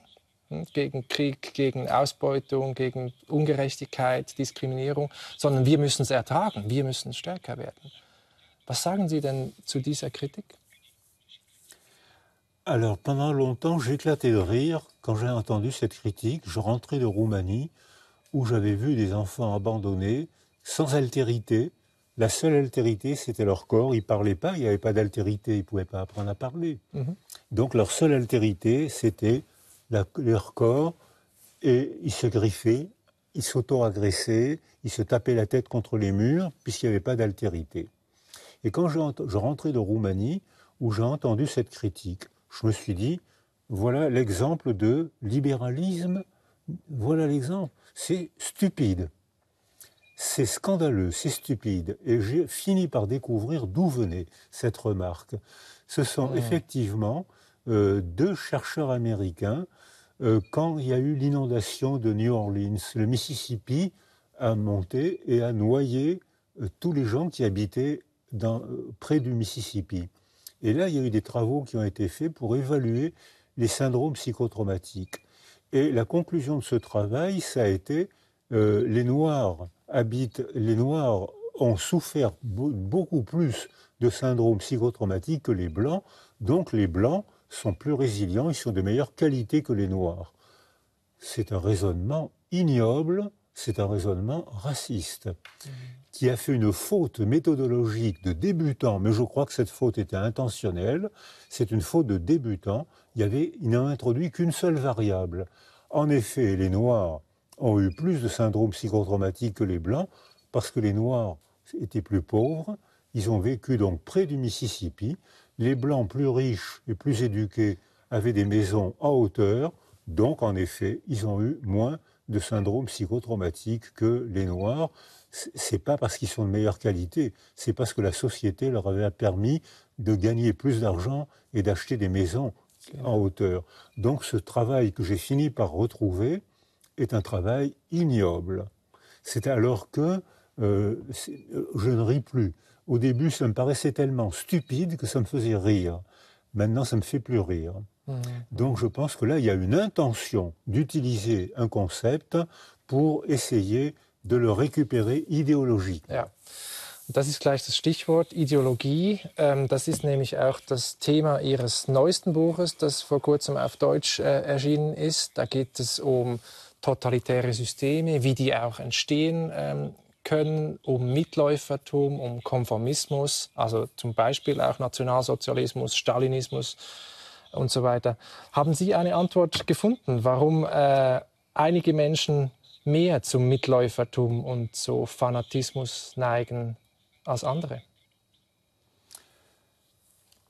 S1: hm, gegen Krieg, gegen Ausbeutung, gegen Ungerechtigkeit, Diskriminierung, sondern wir müssen es ertragen, wir müssen stärker werden. Was sagen Sie denn zu dieser Kritik?
S2: Alors pendant longtemps, j'éclatais de rire quand j'ai entendu cette critique. Je rentrais de Roumanie où j'avais vu des enfants abandonnés, sans altérité, La seule altérité, c'était leur corps. Ils ne parlaient pas, il n'y avait pas d'altérité, ils ne pouvaient pas apprendre à parler. Mhm. Donc leur seule altérité, c'était leur corps. Et ils se griffaient, ils s'auto-agressaient, ils se tapaient la tête contre les murs, puisqu'il n'y avait pas d'altérité. Et quand je, je, rentrais de Roumanie, où j'ai entendu cette critique, je me suis dit, voilà l'exemple de libéralisme, voilà l'exemple, c'est stupide. C'est scandaleux, c'est stupide. Et j'ai fini par découvrir d'où venait cette remarque. Ce sont effectivement euh, deux chercheurs américains. Euh, quand il y a eu l'inondation de New Orleans, le Mississippi a monté et a noyé euh, tous les gens qui habitaient près du Mississippi. Et là, il y a eu des travaux qui ont été faits pour évaluer les syndromes psychotraumatiques. Et la conclusion de ce travail, ça a été les Noirs habitent les Noirs ont souffert beaucoup plus de syndromes psychotraumatiques que les Blancs. Donc les Blancs sont plus résilients, ils sont de meilleure qualité que les Noirs. C'est un raisonnement ignoble, c'est un raisonnement raciste, qui a fait une faute méthodologique de débutant, mais je crois que cette faute était intentionnelle, c'est une faute de débutant, il, y avait, il n'a introduit qu'une seule variable. En effet, les Noirs ont eu plus de syndromes psychotraumatiques que les Blancs, parce que les Noirs étaient plus pauvres, ils ont vécu donc près du Mississippi, les Blancs plus riches et plus éduqués avaient des maisons en hauteur, donc en effet, ils ont eu moins de syndromes psychotraumatiques que les Noirs. C'est pas parce qu'ils sont de meilleure qualité, c'est parce que la société leur avait permis de gagner plus d'argent et d'acheter des maisons en hauteur. Donc ce travail que j'ai fini par retrouver, est un travail ignoble. C'est alors que euh, euh, je ne ris plus. Au début, ça me paraissait tellement stupide que ça me faisait rire. Maintenant, ça ne me fait plus rire. Mmh. Donc je pense que là, il y a une intention d'utiliser un concept pour essayer de le récupérer idéologiquement. Das ist gleich das Stichwort Ideologie. Ähm, das
S1: ist nämlich auch das Thema Ihres neuesten Buches, das vor kurzem auf Deutsch äh, erschienen ist. Da geht es um totalitäre Systeme, wie die auch entstehen ähm, können, um Mitläufertum, um Konformismus, also zum Beispiel auch Nationalsozialismus, Stalinismus und so weiter. Haben Sie eine Antwort gefunden, warum äh, einige Menschen mehr zum Mitläufertum und zu Fanatismus neigen als andere?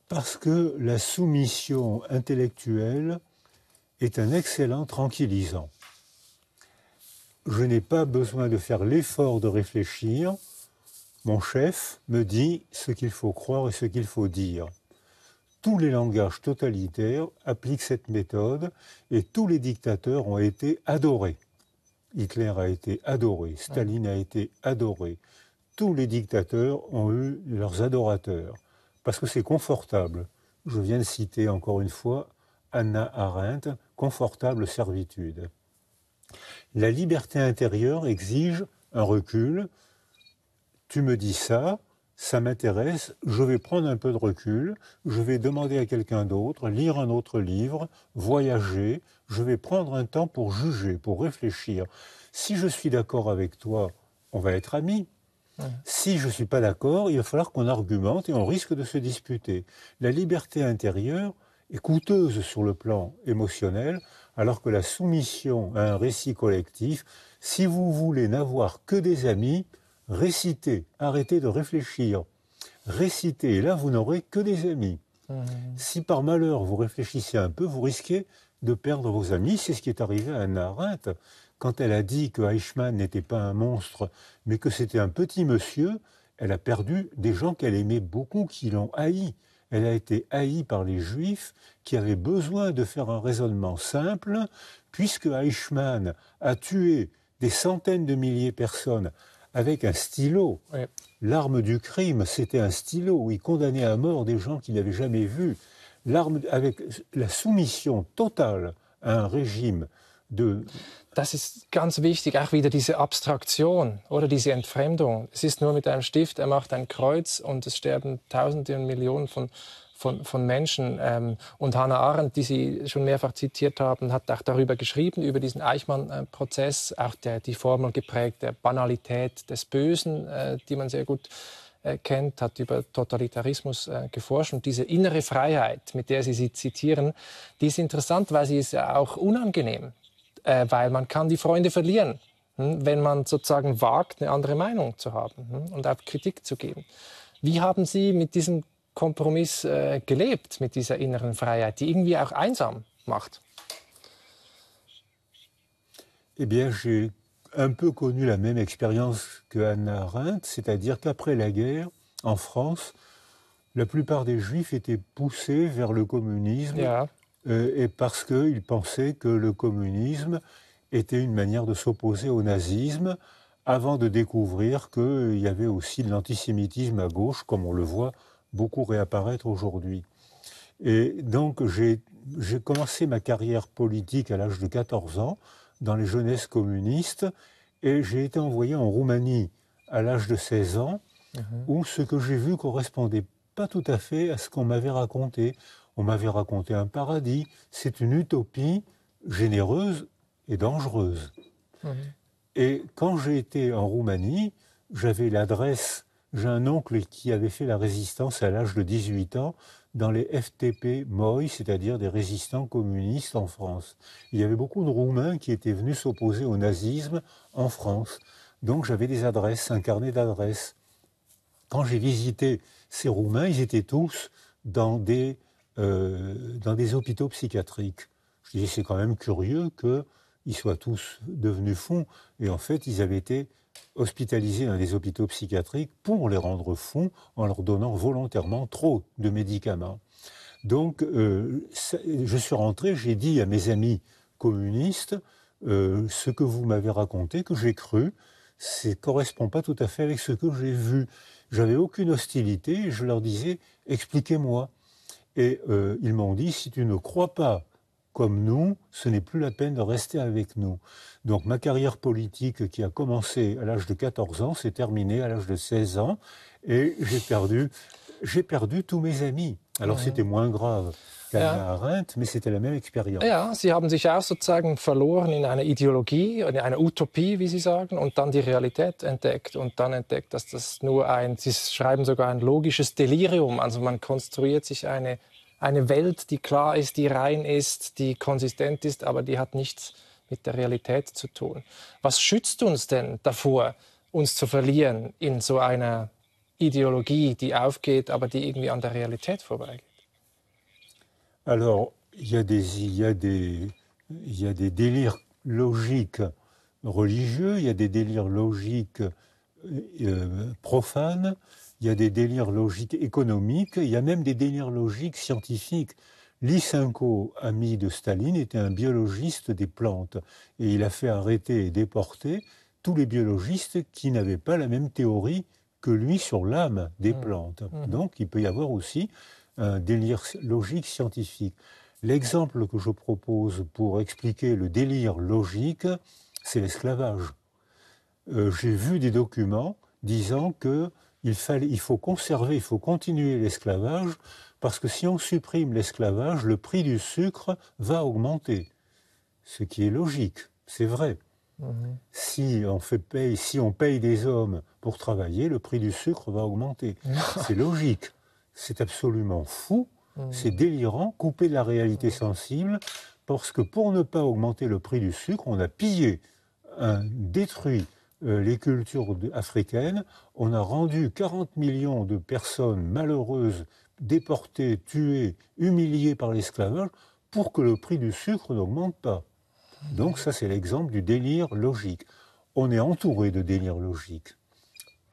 S2: Parce que la soumission intellectuelle est un excellent tranquillisant. je n'ai pas besoin de faire l'effort de réfléchir. Mon chef me dit ce qu'il faut croire et ce qu'il faut dire. Tous les langages totalitaires appliquent cette méthode et tous les dictateurs ont été adorés. Hitler a été adoré, Staline a été adoré. Tous les dictateurs ont eu leurs adorateurs parce que c'est confortable. Je viens de citer encore une fois Anna Arendt, confortable servitude. La liberté intérieure exige un recul. Tu me dis ça, ça m'intéresse, je vais prendre un peu de recul, je vais demander à quelqu'un d'autre, lire un autre livre, voyager, je vais prendre un temps pour juger, pour réfléchir. Si je suis d'accord avec toi, on va être amis. Si je ne suis pas d'accord, il va falloir qu'on argumente et on risque de se disputer. La liberté intérieure est coûteuse sur le plan émotionnel alors que la soumission à un récit collectif, si vous voulez n'avoir que des amis, récitez, arrêtez de réfléchir. Récitez, et là vous n'aurez que des amis. Mmh. Si par malheur vous réfléchissez un peu, vous risquez de perdre vos amis. C'est ce qui est arrivé à Anna Arendt. Quand elle a dit que Eichmann n'était pas un monstre, mais que c'était un petit monsieur, elle a perdu des gens qu'elle aimait beaucoup, qui l'ont haï elle a été haïe par les juifs qui avaient besoin de faire un raisonnement simple, puisque Eichmann a tué des centaines de milliers de personnes avec un stylo. L'arme du crime, c'était un stylo où il condamnait à mort des gens qu'il n'avait jamais vus. L'arme, avec la soumission totale à un régime de. Das ist ganz wichtig, auch wieder diese Abstraktion oder diese
S1: Entfremdung. Es ist nur mit einem Stift, er macht ein Kreuz und es sterben Tausende und Millionen von von, von Menschen. Ähm, und Hannah Arendt, die Sie schon mehrfach zitiert haben, hat auch darüber geschrieben, über diesen Eichmann-Prozess, auch der, die Formel geprägt der Banalität des Bösen, äh, die man sehr gut äh, kennt, hat über Totalitarismus äh, geforscht. Und diese innere Freiheit, mit der Sie sie zitieren, die ist interessant, weil sie ist ja auch unangenehm. Äh, weil man kann die Freunde verlieren, hm, wenn man sozusagen wagt, eine andere Meinung zu haben hm, und auch Kritik zu geben. Wie haben Sie mit diesem Kompromiss äh, gelebt, mit dieser inneren Freiheit, die irgendwie auch einsam macht?
S2: Eh bien, j'ai un peu connu la même expérience que Anna Arendt, c'est-à-dire qu'après la guerre, en France, la plupart des juifs étaient poussés vers le communisme yeah. Euh, et parce qu'il pensait que le communisme était une manière de s'opposer au nazisme, avant de découvrir qu'il y avait aussi de l'antisémitisme à gauche, comme on le voit beaucoup réapparaître aujourd'hui. Et donc j'ai commencé ma carrière politique à l'âge de 14 ans dans les jeunesses communistes et j'ai été envoyé en Roumanie à l'âge de 16 ans mhm. où ce que j'ai vu correspondait pas tout à fait à ce qu'on m'avait raconté. On m'avait raconté un paradis. C'est une utopie généreuse et dangereuse. Mhm. Et quand j'ai été en Roumanie, j'avais l'adresse, j'ai un oncle qui avait fait la résistance à l'âge de 18 ans dans les FTP MOI, c'est-à-dire des résistants communistes en France. Il y avait beaucoup de Roumains qui étaient venus s'opposer au nazisme en France. Donc j'avais des adresses, un carnet d'adresses. Quand j'ai visité ces Roumains, ils étaient tous dans des euh, dans des hôpitaux psychiatriques. Je disais, c'est quand même curieux qu'ils soient tous devenus fonds. Et en fait, ils avaient été hospitalisés dans des hôpitaux psychiatriques pour les rendre fonds, en leur donnant volontairement trop de médicaments. Donc, euh, je suis rentré, j'ai dit à mes amis communistes, euh, ce que vous m'avez raconté, que j'ai cru, ne correspond pas tout à fait avec ce que j'ai vu. J'avais aucune hostilité, je leur disais, expliquez-moi. Et euh, ils m'ont dit, si tu ne crois pas comme nous, ce n'est plus la peine de rester avec nous. Donc ma carrière politique qui a commencé à l'âge de 14 ans s'est terminée à l'âge de 16 ans et j'ai perdu, tous mes amis. Alors c'était moins grave. Jahre, zumindest hatte la même expérience. Ja,
S1: Sie haben sich auch sozusagen verloren in einer Ideologie, in einer Utopie, wie Sie sagen, und dann die Realität entdeckt und dann entdeckt, dass das nur ein, Sie schreiben sogar ein logisches Delirium, also man konstruiert sich eine, eine Welt, die klar ist, die rein ist, die konsistent ist, aber die hat nichts mit der Realität zu tun. Was schützt uns denn davor, uns zu verlieren in so einer Ideologie, die aufgeht, aber die irgendwie an der Realität vorbeigeht?
S2: Alors, il y, a des, délires logiques religieux, il y a des délires logiques euh, euh, profanes, il y a des délires logiques économiques, il y a même des délires logiques scientifiques. Lysenko, ami de Staline, était un biologiste des plantes et il a fait arrêter et déporter tous les biologistes qui n'avaient pas la même théorie que lui sur l'âme des mmh. plantes. Mmh. Donc il peut y avoir aussi un délire logique scientifique. L'exemple que je propose pour expliquer le délire logique, c'est l'esclavage. Euh, j'ai vu des documents disant que il, fallait, faut conserver, il faut continuer l'esclavage, parce que si on supprime l'esclavage, le prix du sucre va augmenter. Ce qui est logique, c'est vrai. Mhm. Si, on fait paye, si on paye des hommes pour travailler, le prix du sucre va augmenter. c'est logique c'est absolument fou, mmh. c'est délirant, couper la réalité sensible, parce que pour ne pas augmenter le prix du sucre, on a pillé, hein, détruit euh, les cultures africaines, on a rendu 40 millions de personnes malheureuses, déportées, tuées, humiliées par l'esclavage, pour que le prix du sucre n'augmente pas. Donc ça, c'est l'exemple du délire logique. On est entouré de délires logiques,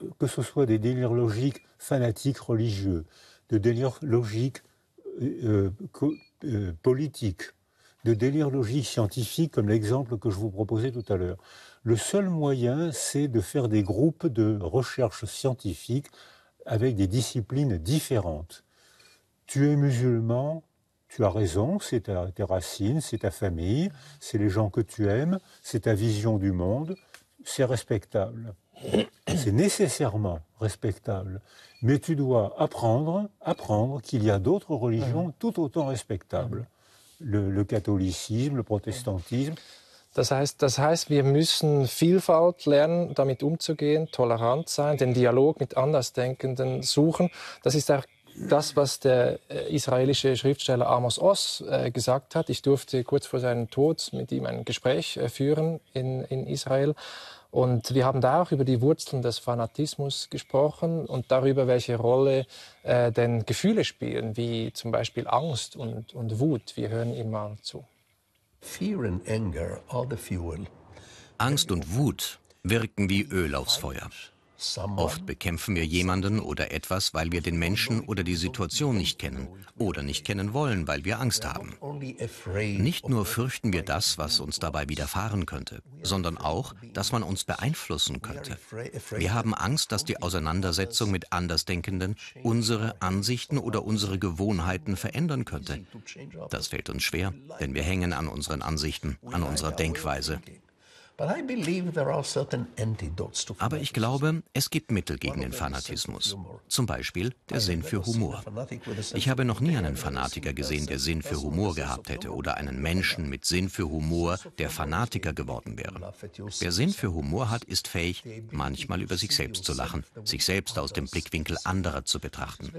S2: euh, que ce soit des délires logiques fanatiques religieux, de délire logique euh, euh, euh, politique, de délire logique scientifique, comme l'exemple que je vous proposais tout à l'heure. Le seul moyen, c'est de faire des groupes de recherche scientifique avec des disciplines différentes. Tu es musulman, tu as raison, c'est ta, tes racines, c'est ta famille, c'est les gens que tu aimes, c'est ta vision du monde, c'est respectable. c'est nécessairement respectable. Mais tu dois apprendre, apprendre qu'il y a d'autres religions tout autant respectables. Le, le catholicisme, le protestantisme,
S1: Das heißt, das heißt, wir müssen Vielfalt lernen, damit umzugehen, tolerant sein, den Dialog mit Andersdenkenden suchen. Das ist auch das, was der äh, israelische Schriftsteller Amos Oz äh, gesagt hat. Ich durfte kurz vor seinem Tod mit ihm ein Gespräch äh, führen in, in Israel. Und wir haben da auch über die Wurzeln des Fanatismus gesprochen und darüber, welche Rolle äh, denn Gefühle spielen, wie zum Beispiel Angst und, und Wut. Wir hören ihm mal zu.
S3: Angst und Wut wirken wie Öl aufs Feuer. Oft bekämpfen wir jemanden oder etwas, weil wir den Menschen oder die Situation nicht kennen oder nicht kennen wollen, weil wir Angst haben. Nicht nur fürchten wir das, was uns dabei widerfahren könnte, sondern auch, dass man uns beeinflussen könnte. Wir haben Angst, dass die Auseinandersetzung mit Andersdenkenden unsere Ansichten oder unsere Gewohnheiten verändern könnte. Das fällt uns schwer, denn wir hängen an unseren Ansichten, an unserer Denkweise. Aber ich glaube, es gibt Mittel gegen den Fanatismus. Zum Beispiel der Sinn für Humor. Ich habe noch nie einen Fanatiker gesehen, der Sinn für Humor gehabt hätte oder einen Menschen mit Sinn für Humor, der Fanatiker geworden wäre. Wer Sinn für Humor hat, ist fähig, manchmal über sich selbst zu lachen, sich selbst aus dem Blickwinkel anderer zu betrachten.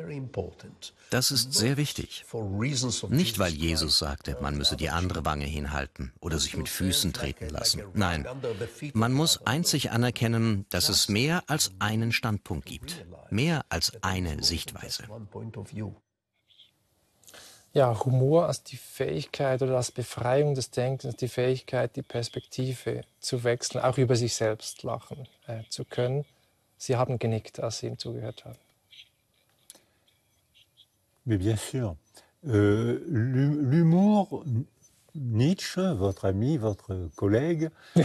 S3: Das ist sehr wichtig. Nicht, weil Jesus sagte, man müsse die andere Wange hinhalten oder sich mit Füßen treten lassen. Nein, man muss einzig anerkennen, dass es mehr als einen Standpunkt gibt, mehr als eine Sichtweise.
S1: Ja, Humor als die Fähigkeit oder als Befreiung des Denkens, die Fähigkeit, die Perspektive zu wechseln, auch über sich selbst lachen äh, zu können. Sie haben genickt, als Sie ihm zugehört haben.
S2: Mais bien sûr. Euh, L'humour Nietzsche, votre ami, votre collègue,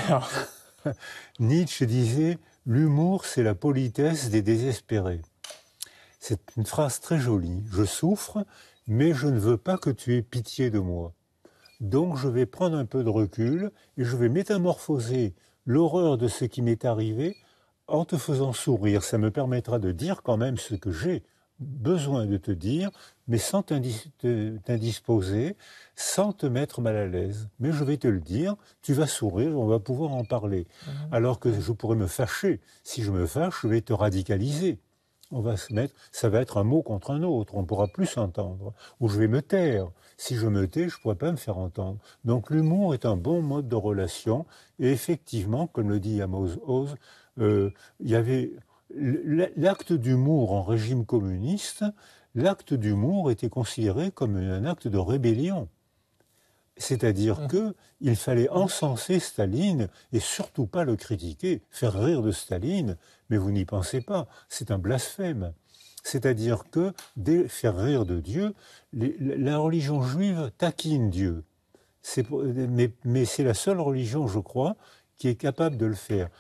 S2: Nietzsche disait L'humour, c'est la politesse des désespérés. C'est une phrase très jolie. Je souffre, mais je ne veux pas que tu aies pitié de moi. Donc je vais prendre un peu de recul et je vais métamorphoser l'horreur de ce qui m'est arrivé en te faisant sourire. Ça me permettra de dire quand même ce que j'ai besoin de te dire, mais sans t'indisposer, sans te mettre mal à l'aise. Mais je vais te le dire, tu vas sourire, on va pouvoir en parler. Mmh. Alors que je pourrais me fâcher. Si je me fâche, je vais te radicaliser. On va se mettre, ça va être un mot contre un autre, on ne pourra plus s'entendre. Ou je vais me taire. Si je me tais, je ne pourrai pas me faire entendre. Donc l'humour est un bon mode de relation. Et effectivement, comme le dit Amos Oz, euh, il y avait l'acte d'humour en régime communiste, l'acte d'humour était considéré comme un acte de rébellion. C'est-à-dire mmh. que qu'il fallait encenser Staline et surtout pas le critiquer, faire rire de Staline, mais vous n'y pensez pas, c'est un blasphème. C'est-à-dire que dès faire rire de Dieu, la religion juive taquine Dieu. mais c'est la seule religion, je crois, qui est capable de le faire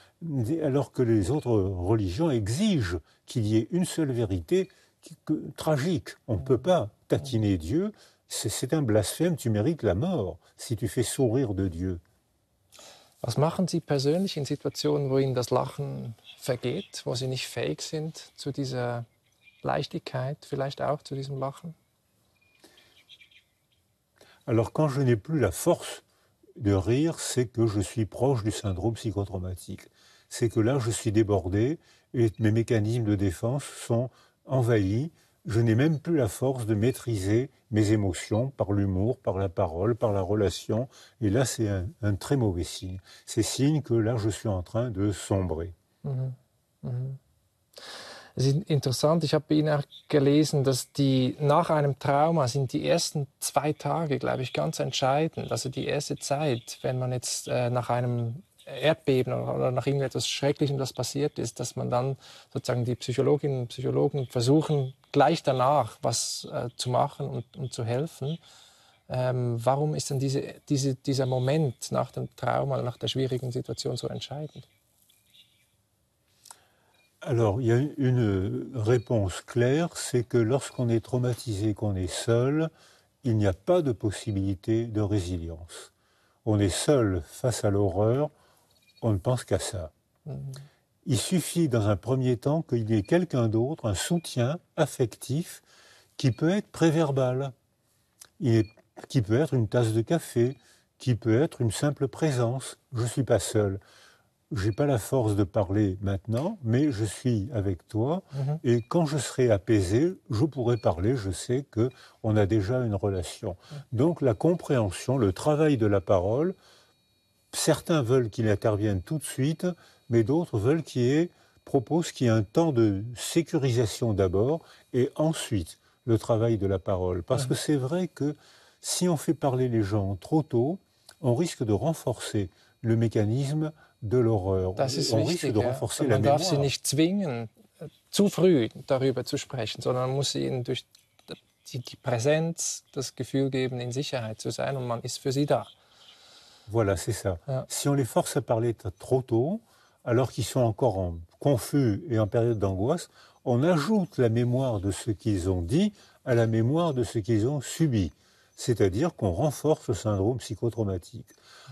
S2: alors que les autres religions exigent qu'il y ait une seule vérité qui, que, tragique. On ne peut pas tatiner Dieu, c'est un blasphème, tu mérites la mort si tu fais sourire de Dieu.
S1: Was machen Sie persönlich in Situationen, wo Ihnen das Lachen vergeht, wo Sie nicht fähig sind zu dieser Leichtigkeit, vielleicht auch zu diesem Lachen?
S2: Alors quand je n'ai plus la force de rire, c'est que je suis proche du syndrome psychotraumatique. C'est que là, je suis débordé et mes mécanismes de défense sont envahis. Je n'ai même plus la force de maîtriser mes émotions par l'humour, par la parole, par la relation. Et là, c'est un, très mauvais signe. C'est signe que là, je suis en train de sombrer.
S1: Mmh mmh Es ist interessant, ich habe bei Ihnen auch gelesen, dass die nach einem Trauma sind die ersten zwei Tage, glaube ich, ganz entscheidend. Also die erste Zeit, wenn man jetzt äh, nach einem Erdbeben oder nach irgendetwas Schrecklichem, das passiert ist, dass man dann sozusagen die Psychologinnen und Psychologen versuchen, gleich danach was äh, zu machen und, und zu helfen. Ähm, warum ist denn diese, diese, dieser Moment nach dem Trauma, nach der schwierigen Situation so entscheidend?
S2: Alors, il y a une euh, réponse claire, c'est que lorsqu'on est traumatisé, qu'on est seul, il n'y a pas de possibilité de résilience. On est seul face à l'horreur, on ne pense qu'à ça. Mhm. Il suffit dans un premier temps qu'il y ait quelqu'un d'autre, un soutien affectif, qui peut être préverbal, qui peut être une tasse de café, qui peut être une simple présence. Je ne suis pas seul. « Je n'ai pas la force de parler maintenant, mais je suis avec toi mhm. et quand je serai apaisé, je pourrai parler. Je sais qu'on a déjà une relation. Mhm. Donc la compréhension, le travail de la parole. Certains veulent qu'il intervienne tout de suite, mais d'autres veulent qu'il y proposent qu'il y ait un temps de sécurisation d'abord et ensuite le travail de la parole. Parce mhm. que c'est vrai que si on fait parler les gens trop tôt, on risque de renforcer le mécanisme de l'horreur. On risque de renforcer ja. la Man mémoire. darf sie nicht
S1: zwingen, zu früh darüber zu sprechen, sondern man muss ihnen durch die, die Präsenz das Gefühl geben, in Sicherheit zu sein und man ist für sie da.
S2: Voilà, c'est ça. Si on les force à parler trop tôt, alors qu'ils sont encore en confus et en période d'angoisse, on ajoute la mémoire de ce qu'ils ont dit à la mémoire de ce qu'ils ont subi c'est-à-dire qu'on renforce le syndrome psychotraumatique.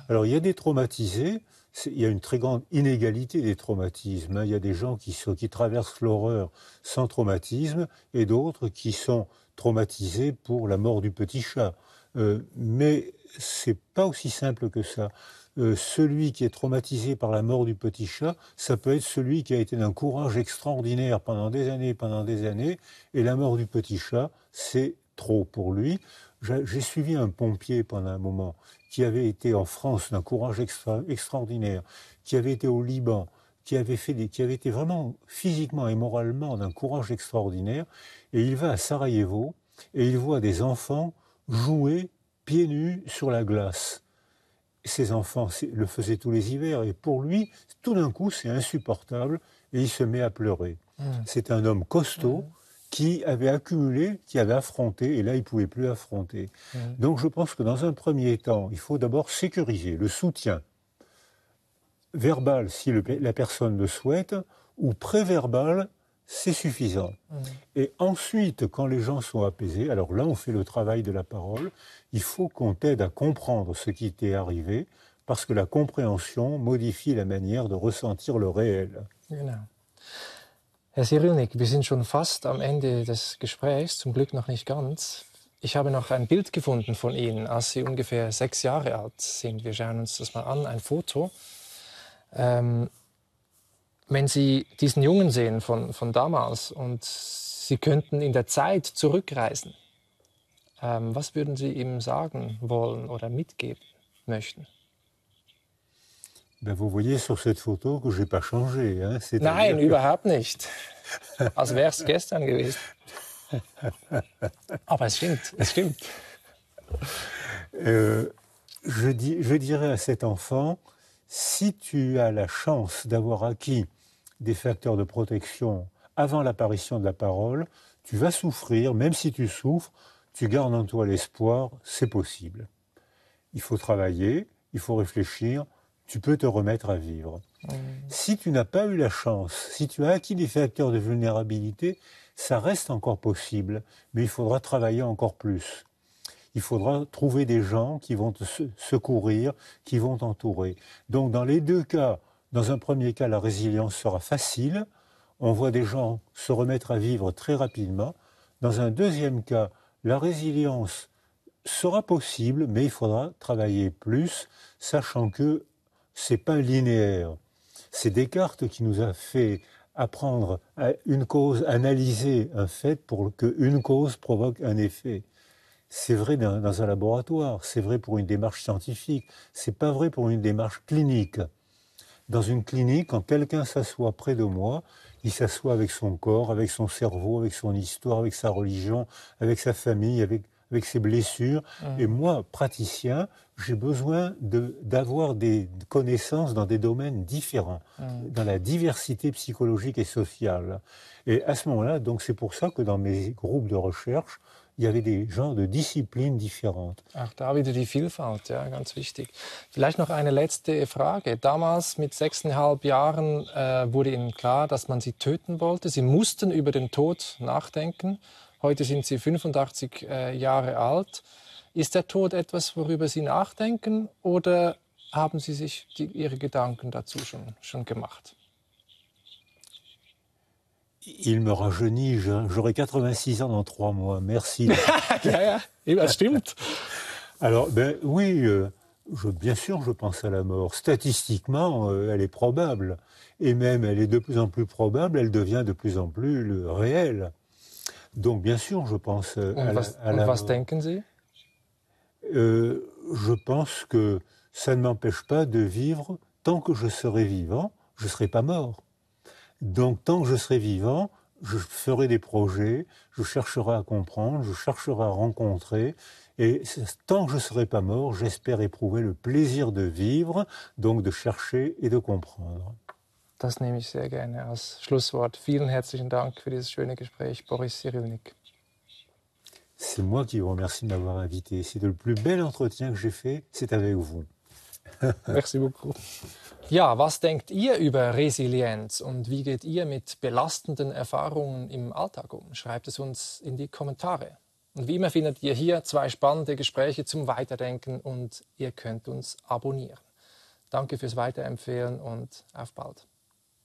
S2: Alors il y a des traumatisés, il y a une très grande inégalité des traumatismes. Hein. Il y a des gens qui, traversent l'horreur sans traumatisme et d'autres qui sont traumatisés pour la mort du petit chat. Euh, mais mais n'est pas aussi simple que ça. Euh, celui qui est traumatisé par la mort du petit chat, ça peut être celui qui a été d'un courage extraordinaire pendant des années, pendant des années, et la mort du petit chat, c'est trop pour lui. J'ai suivi un pompier pendant un moment qui avait été en France d'un courage extraordinaire, qui avait été au Liban, qui avait, fait des, qui avait été vraiment physiquement et moralement d'un courage extraordinaire, et il va à Sarajevo et il voit des enfants jouer pieds nus sur la glace. Ses enfants le faisaient tous les hivers, et pour lui, tout d'un coup, c'est insupportable, et il se met à pleurer. Mmh. C'est un homme costaud. Mmh qui avait accumulé, qui avait affronté, et là, il ne plus affronter. Donc, je pense que dans un premier temps, il faut d'abord sécuriser le soutien verbal, si la personne le souhaite, ou préverbal, c'est suffisant. Et ensuite, quand les gens sont apaisés, alors là, on fait le travail de la parole, il faut qu'on t'aide à comprendre ce qui t'est arrivé, parce que la compréhension modifie la manière de ressentir le réel.
S1: Herr ist ironisch, wir sind schon fast am Ende des Gesprächs, zum Glück noch nicht ganz. Ich habe noch ein Bild gefunden von Ihnen, als Sie ungefähr sechs Jahre alt sind. Wir schauen uns das mal an, ein Foto. Ähm, wenn Sie diesen Jungen sehen von, von damals und Sie könnten in der Zeit zurückreisen, ähm, was würden Sie ihm sagen wollen oder mitgeben möchten?
S2: Ben vous voyez sur cette photo que j'ai pas changé. Hein. Nein, überhaupt
S1: nicht. Als wäre gestern gewesen. Aber
S2: euh, je, je dirais à cet enfant, si tu as la chance d'avoir acquis des facteurs de protection avant l'apparition de la parole, tu vas souffrir, même si tu souffres, tu gardes en toi l'espoir, c'est possible. Il faut travailler, il faut réfléchir, tu peux te remettre à vivre. Si tu n'as pas eu la chance, si tu as acquis des facteurs de vulnérabilité, ça reste encore possible, mais il faudra travailler encore plus. Il faudra trouver des gens qui vont te secourir, qui vont t'entourer. Donc dans les deux cas, dans un premier cas, la résilience sera facile. On voit des gens se remettre à vivre très rapidement. Dans un deuxième cas, la résilience sera possible, mais il faudra travailler plus, sachant que c'est pas linéaire. C'est Descartes qui nous a fait apprendre à une cause, analyser un fait pour qu'une cause provoque un effet. C'est vrai dans, un laboratoire, c'est vrai pour une démarche scientifique, c'est pas vrai pour une démarche clinique. Dans une clinique, quand quelqu'un s'assoit près de moi, il s'assoit avec son corps, avec son cerveau, avec son histoire, avec sa religion, avec sa famille, avec avec ses blessures. Mmh. Et moi, praticien, j'ai besoin d'avoir des connaissances dans des domaines différents, mmh. dans la diversité psychologique et sociale. Et à ce moment-là, donc c'est pour ça que dans mes groupes de recherche, il y avait des gens de disciplines différentes.
S1: Ach, da wieder die Vielfalt, ja, ganz wichtig. Vielleicht noch eine letzte Frage. Damals mit sechseinhalb Jahren äh, wurde Ihnen klar, dass man Sie töten wollte. Sie mussten über den Tod nachdenken. Heute vous Sie 85 äh, Jahre alt. que der Tod est quelque chose nachdenken oder haben Sie sich die, Ihre Gedanken dazu schon, schon gemacht?
S2: Il me rajeunit, j'aurai 86 ans dans trois mois, merci. ja, eh ben, Alors, ben, oui, euh, je, bien sûr, je pense à la mort. Statistiquement, euh, elle est probable. Et même, elle est de plus en plus probable, elle devient de plus en plus réelle. Donc, bien sûr, je pense à euh, Je pense que ça ne m'empêche pas de vivre tant que je serai vivant, je ne serai pas mort. Donc, tant que je serai vivant, je ferai des projets, je chercherai à comprendre, je chercherai à rencontrer. Et tant que je ne serai pas mort, j'espère éprouver le plaisir de vivre, donc de chercher et de comprendre. Das nehme ich sehr gerne als Schlusswort.
S1: Vielen herzlichen Dank für dieses schöne Gespräch, Boris Cyrulnik.
S2: C'est moi qui vous remercie de m'avoir invité. C'est le plus bel entretien que j'ai fait, c'est avec vous. Merci beaucoup.
S1: Ja, was denkt ihr über Resilienz und wie geht ihr mit belastenden Erfahrungen im Alltag um? Schreibt es uns in die Kommentare. Und wie immer findet ihr hier zwei spannende Gespräche zum Weiterdenken und ihr könnt uns abonnieren. Danke fürs Weiterempfehlen und auf bald.